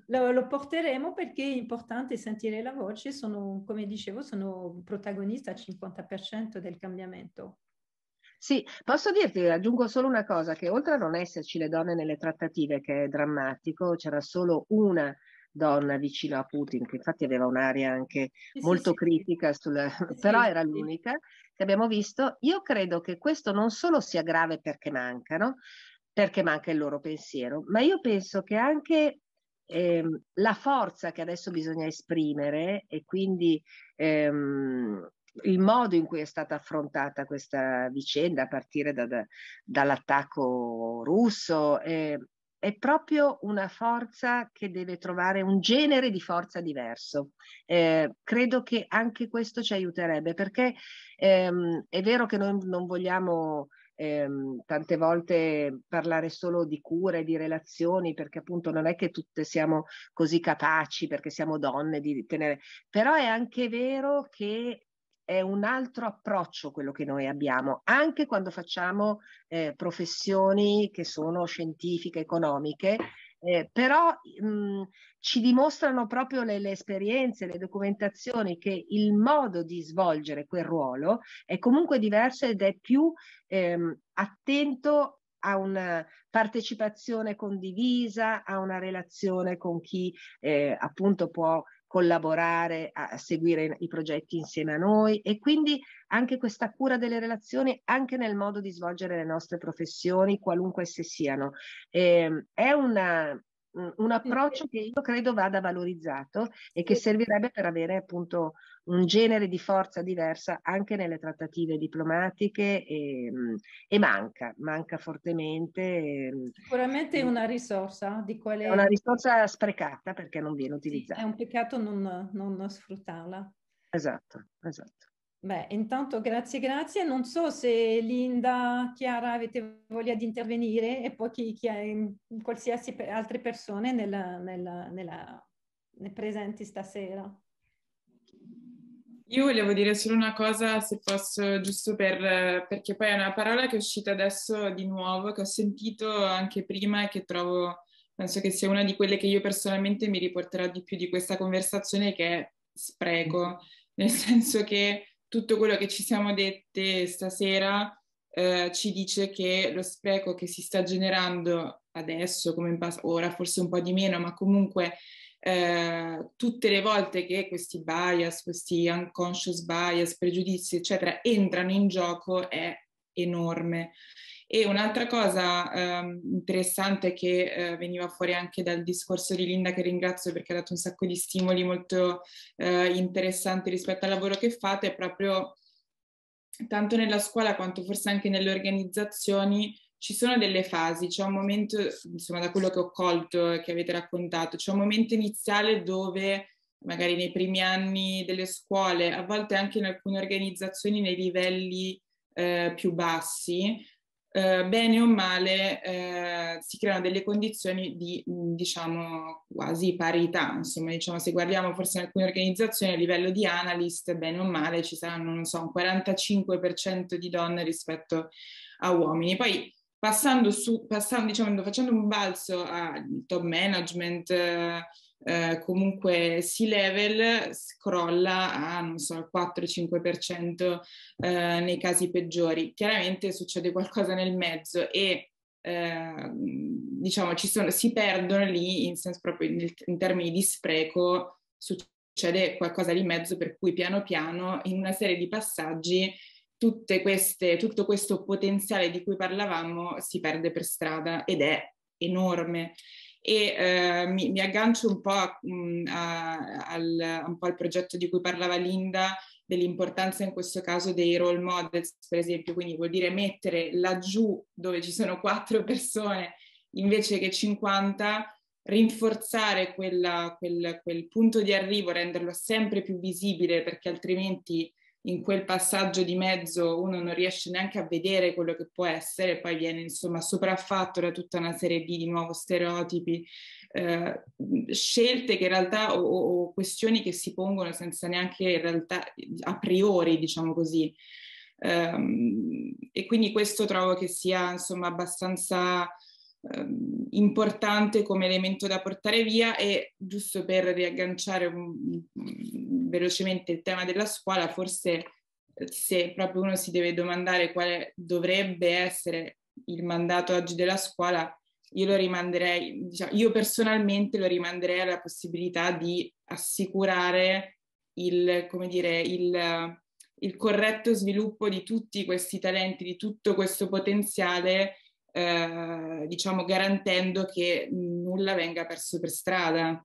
lo, lo, porteremo perché è importante sentire la voce, sono, come dicevo, sono protagonista al 50% del cambiamento. Sì, posso dirti, aggiungo solo una cosa, che oltre a non esserci le donne nelle trattative, che è drammatico, c'era solo una donna vicino a Putin, che infatti aveva un'area anche sì, molto sì, critica, sulla... però era l'unica che abbiamo visto. Io credo che questo non solo sia grave perché mancano, perché manca il loro pensiero, ma io penso che anche ehm, la forza che adesso bisogna esprimere e quindi ehm, il modo in cui è stata affrontata questa vicenda a partire da, da, dall'attacco russo eh, è proprio una forza che deve trovare un genere di forza diverso. Eh, credo che anche questo ci aiuterebbe perché ehm, è vero che noi non vogliamo ehm, tante volte parlare solo di cure, di relazioni, perché appunto non è che tutte siamo così capaci perché siamo donne di tenere, però è anche vero che è un altro approccio quello che noi abbiamo, anche quando facciamo eh, professioni che sono scientifiche, economiche, eh, però mh, ci dimostrano proprio le, le, esperienze, le documentazioni che il modo di svolgere quel ruolo è comunque diverso ed è più ehm, attento a una partecipazione condivisa, a una relazione con chi eh, appunto può collaborare, a seguire i progetti insieme a noi e quindi anche questa cura delle relazioni anche nel modo di svolgere le nostre professioni, qualunque esse siano. Eh, è una, un approccio che io credo vada valorizzato e che servirebbe per avere appunto un genere di forza diversa anche nelle trattative diplomatiche e, mm, e manca, manca fortemente. Mm, Sicuramente è mm. una risorsa di quelle... È una risorsa sprecata perché non viene utilizzata. È un peccato non, non sfruttarla. Esatto, esatto. Beh, intanto grazie, grazie. Non so se Linda, Chiara avete voglia di intervenire e poi chi, chi è, qualsiasi altre persone nella, nella, nella, presenti stasera. Io volevo dire solo una cosa, se posso, giusto per, perché poi è una parola che è uscita adesso di nuovo, che ho sentito anche prima e che trovo, penso che sia una di quelle che io personalmente mi riporterò di più di questa conversazione, che è spreco, nel senso che tutto quello che ci siamo dette stasera eh, ci dice che lo spreco che si sta generando adesso, come in pas- ora forse un po' di meno, ma comunque eh, tutte le volte che questi bias, questi unconscious bias, pregiudizi, eccetera, entrano in gioco è enorme. E un'altra cosa eh, interessante che eh, veniva fuori anche dal discorso di Linda, che ringrazio perché ha dato un sacco di stimoli molto eh, interessanti rispetto al lavoro che fate, è proprio tanto nella scuola quanto forse anche nelle organizzazioni ci sono delle fasi, c'è un momento, insomma da quello che ho colto e che avete raccontato, c'è un momento iniziale dove magari nei primi anni delle scuole, a volte anche in alcune organizzazioni nei livelli eh, più bassi, eh, bene o male eh, si creano delle condizioni di diciamo quasi parità insomma diciamo se guardiamo forse in alcune organizzazioni a livello di analyst bene o male ci saranno non so un 45% di donne rispetto a uomini poi passando su passando diciamo facendo un balzo al top management eh, eh, comunque C-level crolla a, non so, 4-5% eh, nei casi peggiori. Chiaramente succede qualcosa nel mezzo e eh, diciamo sono, si perdono lì in, senso proprio in, in termini di spreco, succede qualcosa di mezzo per cui piano piano in una serie di passaggi queste, tutto questo potenziale di cui parlavamo si perde per strada ed è enorme e eh, mi, mi, aggancio un po, a, mm, a, al, un po' al progetto di cui parlava Linda dell'importanza in questo caso dei role models, per esempio, quindi vuol dire mettere laggiù dove ci sono quattro persone invece che 50, rinforzare quella, quel, quel punto di arrivo, renderlo sempre più visibile perché altrimenti in quel passaggio di mezzo uno non riesce neanche a vedere quello che può essere, poi viene insomma sopraffatto da tutta una serie di, di nuovo stereotipi, eh, scelte che in realtà o, o, questioni che si pongono senza neanche in realtà a priori, diciamo così. Um, e quindi questo trovo che sia insomma abbastanza Ehm, importante come elemento da portare via e giusto per riagganciare un, velocemente il tema della scuola, forse eh, se proprio uno si deve domandare quale dovrebbe essere il mandato oggi della scuola, io lo rimanderei, diciamo, io personalmente lo rimanderei alla possibilità di assicurare il, come dire, il, il corretto sviluppo di tutti questi talenti, di tutto questo potenziale eh, diciamo garantendo che nulla venga perso per strada.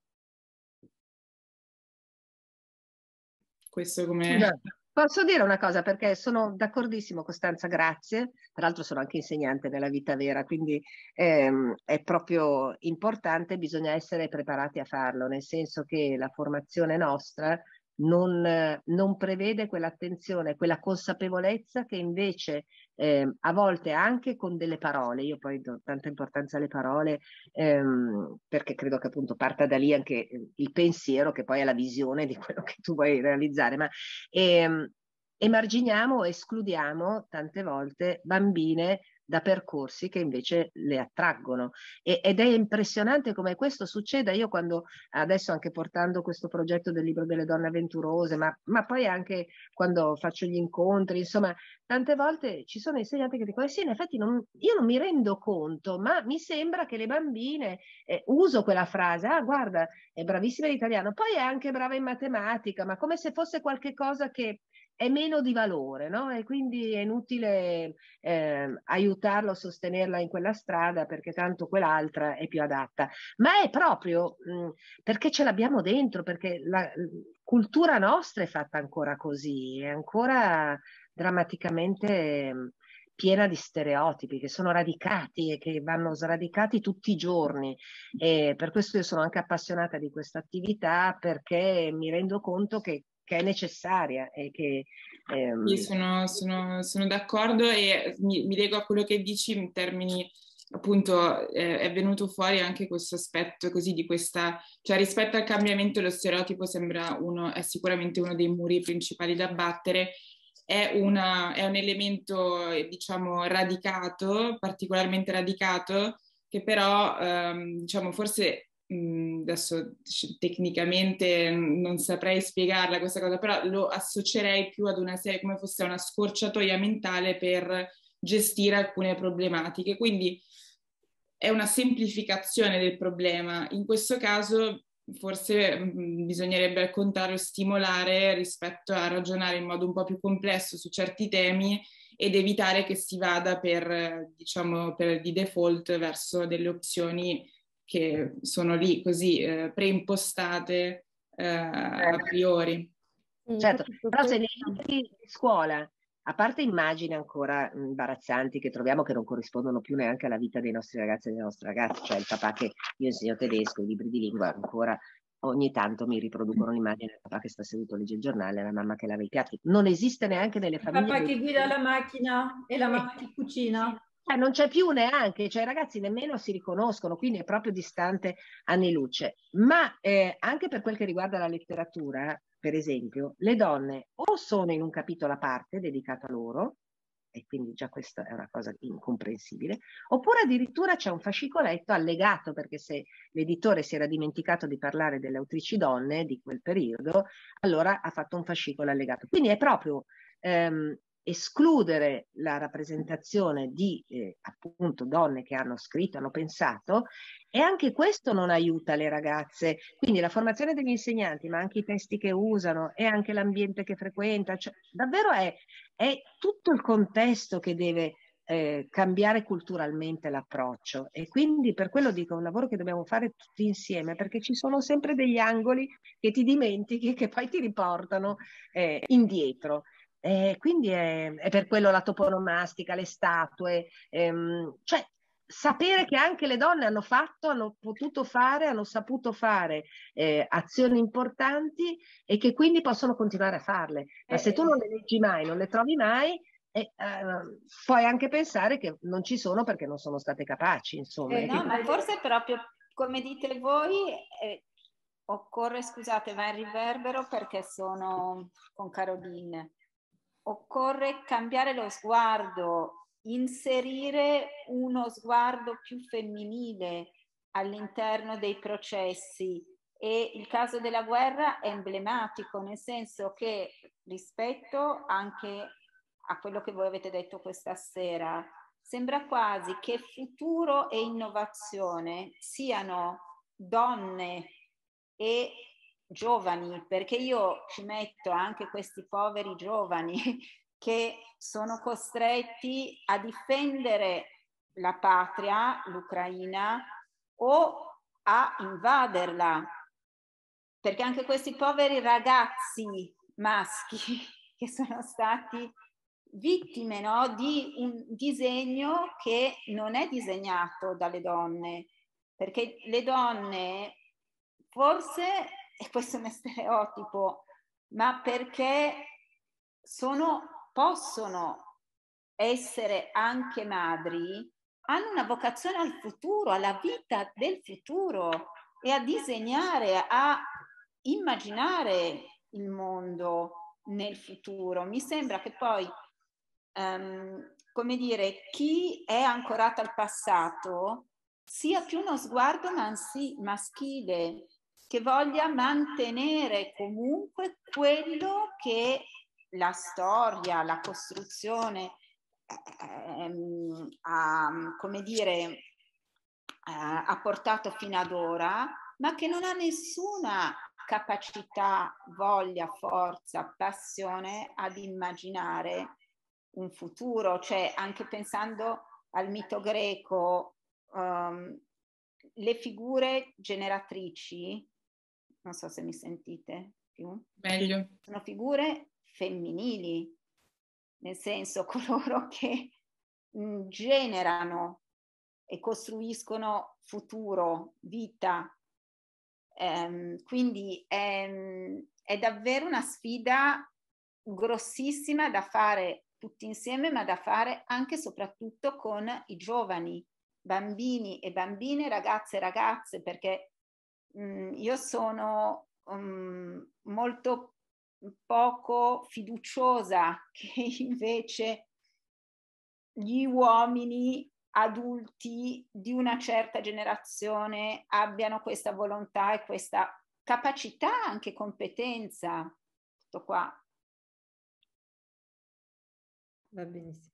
Questo come... Posso dire una cosa perché sono d'accordissimo Costanza, grazie. Tra l'altro sono anche insegnante nella vita vera, quindi ehm, è proprio importante, bisogna essere preparati a farlo, nel senso che la formazione nostra non, non prevede quell'attenzione, quella consapevolezza che invece eh, a volte anche con delle parole, io poi do tanta importanza alle parole ehm, perché credo che appunto parta da lì anche ehm, il pensiero che poi è la visione di quello che tu vuoi realizzare, ma ehm, emarginiamo, escludiamo tante volte bambine da percorsi che invece le attraggono. E, ed è impressionante come questo succeda. Io quando adesso anche portando questo progetto del libro delle donne avventurose, ma, ma poi anche quando faccio gli incontri, insomma, tante volte ci sono insegnanti che dicono, eh sì, in effetti non, io non mi rendo conto, ma mi sembra che le bambine, eh, uso quella frase, ah guarda, è bravissima in italiano, poi è anche brava in matematica, ma come se fosse qualche cosa che è meno di valore, no? E quindi è inutile eh, aiutarlo a sostenerla in quella strada perché tanto quell'altra è più adatta. Ma è proprio mh, mm, perché ce l'abbiamo dentro, perché la mm, cultura nostra è fatta ancora così, è ancora drammaticamente mh, mm, piena di stereotipi che sono radicati e che vanno sradicati tutti i giorni e per questo io sono anche appassionata di questa attività perché mi rendo conto che che è necessaria e che... Ehm... Io sono, sono, sono, d'accordo e mi, mi lego a quello che dici in termini appunto eh, è venuto fuori anche questo aspetto così di questa, cioè rispetto al cambiamento lo stereotipo sembra uno, è sicuramente uno dei muri principali da battere, è, una, è un elemento diciamo radicato, particolarmente radicato, che però ehm, diciamo forse adesso tecnicamente non saprei spiegarla questa cosa, però lo associerei più ad una serie come fosse una scorciatoia mentale per gestire alcune problematiche. Quindi è una semplificazione del problema. In questo caso forse bisognerebbe al contrario stimolare rispetto a ragionare in modo un po' più complesso su certi temi ed evitare che si vada per, diciamo, per di default verso delle opzioni che sono lì così eh, preimpostate eh, a certo. priori. Mm, certo, però se nei libri di scuola, a parte immagini ancora mm, imbarazzanti che troviamo che non corrispondono più neanche alla vita dei nostri ragazzi e delle nostre ragazze, cioè il papà che io insegno tedesco, i libri di lingua ancora ogni tanto mi riproducono l'immagine mm. del papà che sta seduto a legge il giornale la mamma che lava i piatti. Non esiste neanche nelle famiglie. Il papà che guida la macchina e la mamma che cucina. Cioè, non c'è più neanche, cioè i ragazzi nemmeno si riconoscono, quindi è proprio distante anni luce. Ma eh, anche per quel che riguarda la letteratura, per esempio, le donne o sono in un capitolo a parte dedicato a loro, e quindi già questa è una cosa incomprensibile, oppure addirittura c'è un fascicoletto allegato, perché se l'editore si era dimenticato di parlare delle autrici donne di quel periodo, allora ha fatto un fascicolo allegato. Quindi è proprio ehm, escludere la rappresentazione di eh, appunto donne che hanno scritto, hanno pensato e anche questo non aiuta le ragazze. Quindi la formazione degli insegnanti, ma anche i testi che usano e anche l'ambiente che frequenta, cioè, davvero è, è tutto il contesto che deve eh, cambiare culturalmente l'approccio e quindi per quello dico un lavoro che dobbiamo fare tutti insieme perché ci sono sempre degli angoli che ti dimentichi e che poi ti riportano eh, indietro eh, quindi è, è, per quello la toponomastica, le statue, ehm, cioè sapere che anche le donne hanno fatto, hanno potuto fare, hanno saputo fare eh, azioni importanti e che quindi possono continuare a farle. Ma se tu eh. non le leggi mai, non le trovi mai, e, uh, ehm, puoi anche pensare che non ci sono perché non sono state capaci, insomma. Eh, no, ma forse proprio come dite voi, eh, occorre, scusate, va in riverbero perché sono con Caroline occorre cambiare lo sguardo, inserire uno sguardo più femminile all'interno dei processi e il caso della guerra è emblematico, nel senso che rispetto anche a quello che voi avete detto questa sera, sembra quasi che futuro e innovazione siano donne e giovani, perché io ci metto anche questi poveri giovani che sono costretti a difendere la patria, l'Ucraina, o a invaderla, perché anche questi poveri ragazzi maschi che sono stati vittime no, di un disegno che non è disegnato dalle donne, perché le donne forse e questo è un stereotipo, ma perché sono, possono essere anche madri, hanno una vocazione al futuro, alla vita del futuro e a disegnare, a immaginare il mondo nel futuro. Mi sembra che poi, um, come dire, chi è ancorato al passato sia più uno sguardo mansi- maschile, che voglia mantenere comunque quello che la storia, la costruzione ehm, ha, come dire, ha, eh, ha portato fino ad ora, ma che non ha nessuna capacità, voglia, forza, passione ad immaginare un futuro, cioè anche pensando al mito greco, um, le figure generatrici non so se mi sentite più. Meglio. Sono figure femminili, nel senso coloro che mm, generano e costruiscono futuro, vita. Ehm, quindi è, mm, è davvero una sfida grossissima da fare tutti insieme, ma da fare anche e soprattutto con i giovani, bambini e bambine, ragazze e ragazze, perché Mm, io sono um, molto poco fiduciosa che invece gli uomini adulti di una certa generazione abbiano questa volontà e questa capacità, anche competenza. Tutto qua. Va benissimo.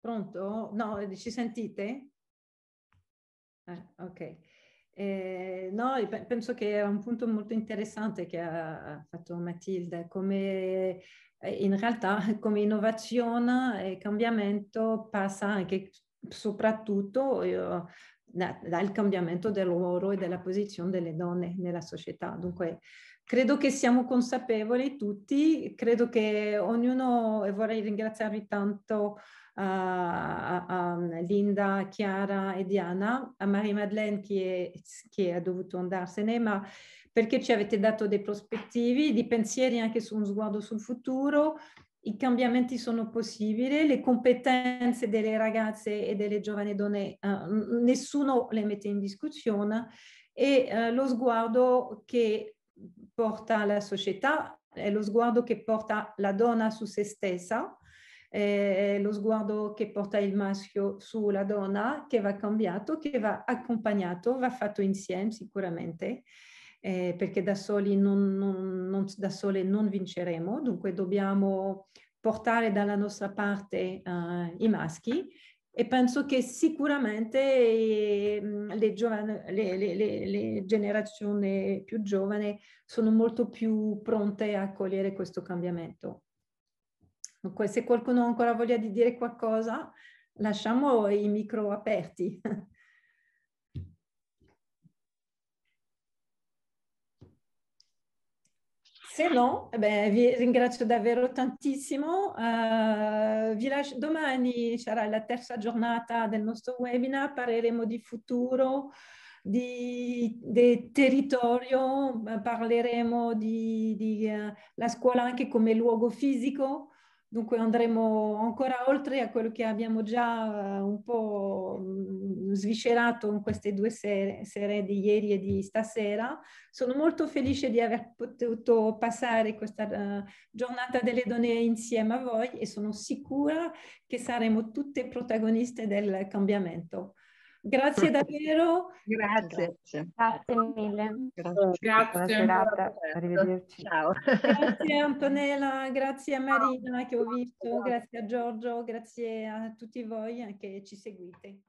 Pronto? No, eh, ci sentite? Ah, ok. Eh, no, penso che è un punto molto interessante che ha fatto Matilde, come eh, in realtà come innovazione e cambiamento passa anche soprattutto io, eh, da, dal cambiamento del ruolo e della posizione delle donne nella società. Dunque Credo che siamo consapevoli tutti, credo che ognuno, e vorrei ringraziarvi tanto a, a, um, Linda, Chiara e Diana, a Marie Madeleine che, è, che ha dovuto andarsene, ma perché ci avete dato dei prospettivi, dei pensieri anche su un sguardo sul futuro. I cambiamenti sono possibili, le competenze delle ragazze e delle giovani donne eh, nessuno le mette in discussione e eh, lo sguardo che porta la società, è lo sguardo che porta la donna su se stessa, è lo sguardo che porta il maschio sulla donna, che va cambiato, che va accompagnato, va fatto insieme sicuramente. Eh, perché da soli non, non, non, da sole non vinceremo, dunque dobbiamo portare dalla nostra parte uh, i maschi e penso che sicuramente ehm, le, giovane, le, le, le, generazioni più giovani sono molto più pronte a cogliere questo cambiamento. Dunque, se qualcuno ha ancora voglia di dire qualcosa, lasciamo i micro aperti. se no, eh beh, vi ringrazio davvero tantissimo. Uh, lascio, domani sarà la terza giornata del nostro webinar, parleremo di futuro, di, di territorio, eh, parleremo della uh, scuola anche come luogo fisico Dunque andremo ancora oltre a quello che abbiamo già eh, un po' mm, sviscerato in queste due sere, serie di ieri e di stasera. Sono molto felice di aver potuto passare questa eh, giornata delle donne insieme a voi e sono sicura che saremo tutte protagoniste del cambiamento. Grazie davvero. Grazie. Grazie, mille. Grazie. grazie. Buona Arrivederci. Ciao. Grazie Antonella, grazie a Marina che ho visto, grazie a Giorgio, grazie a tutti voi che ci seguite.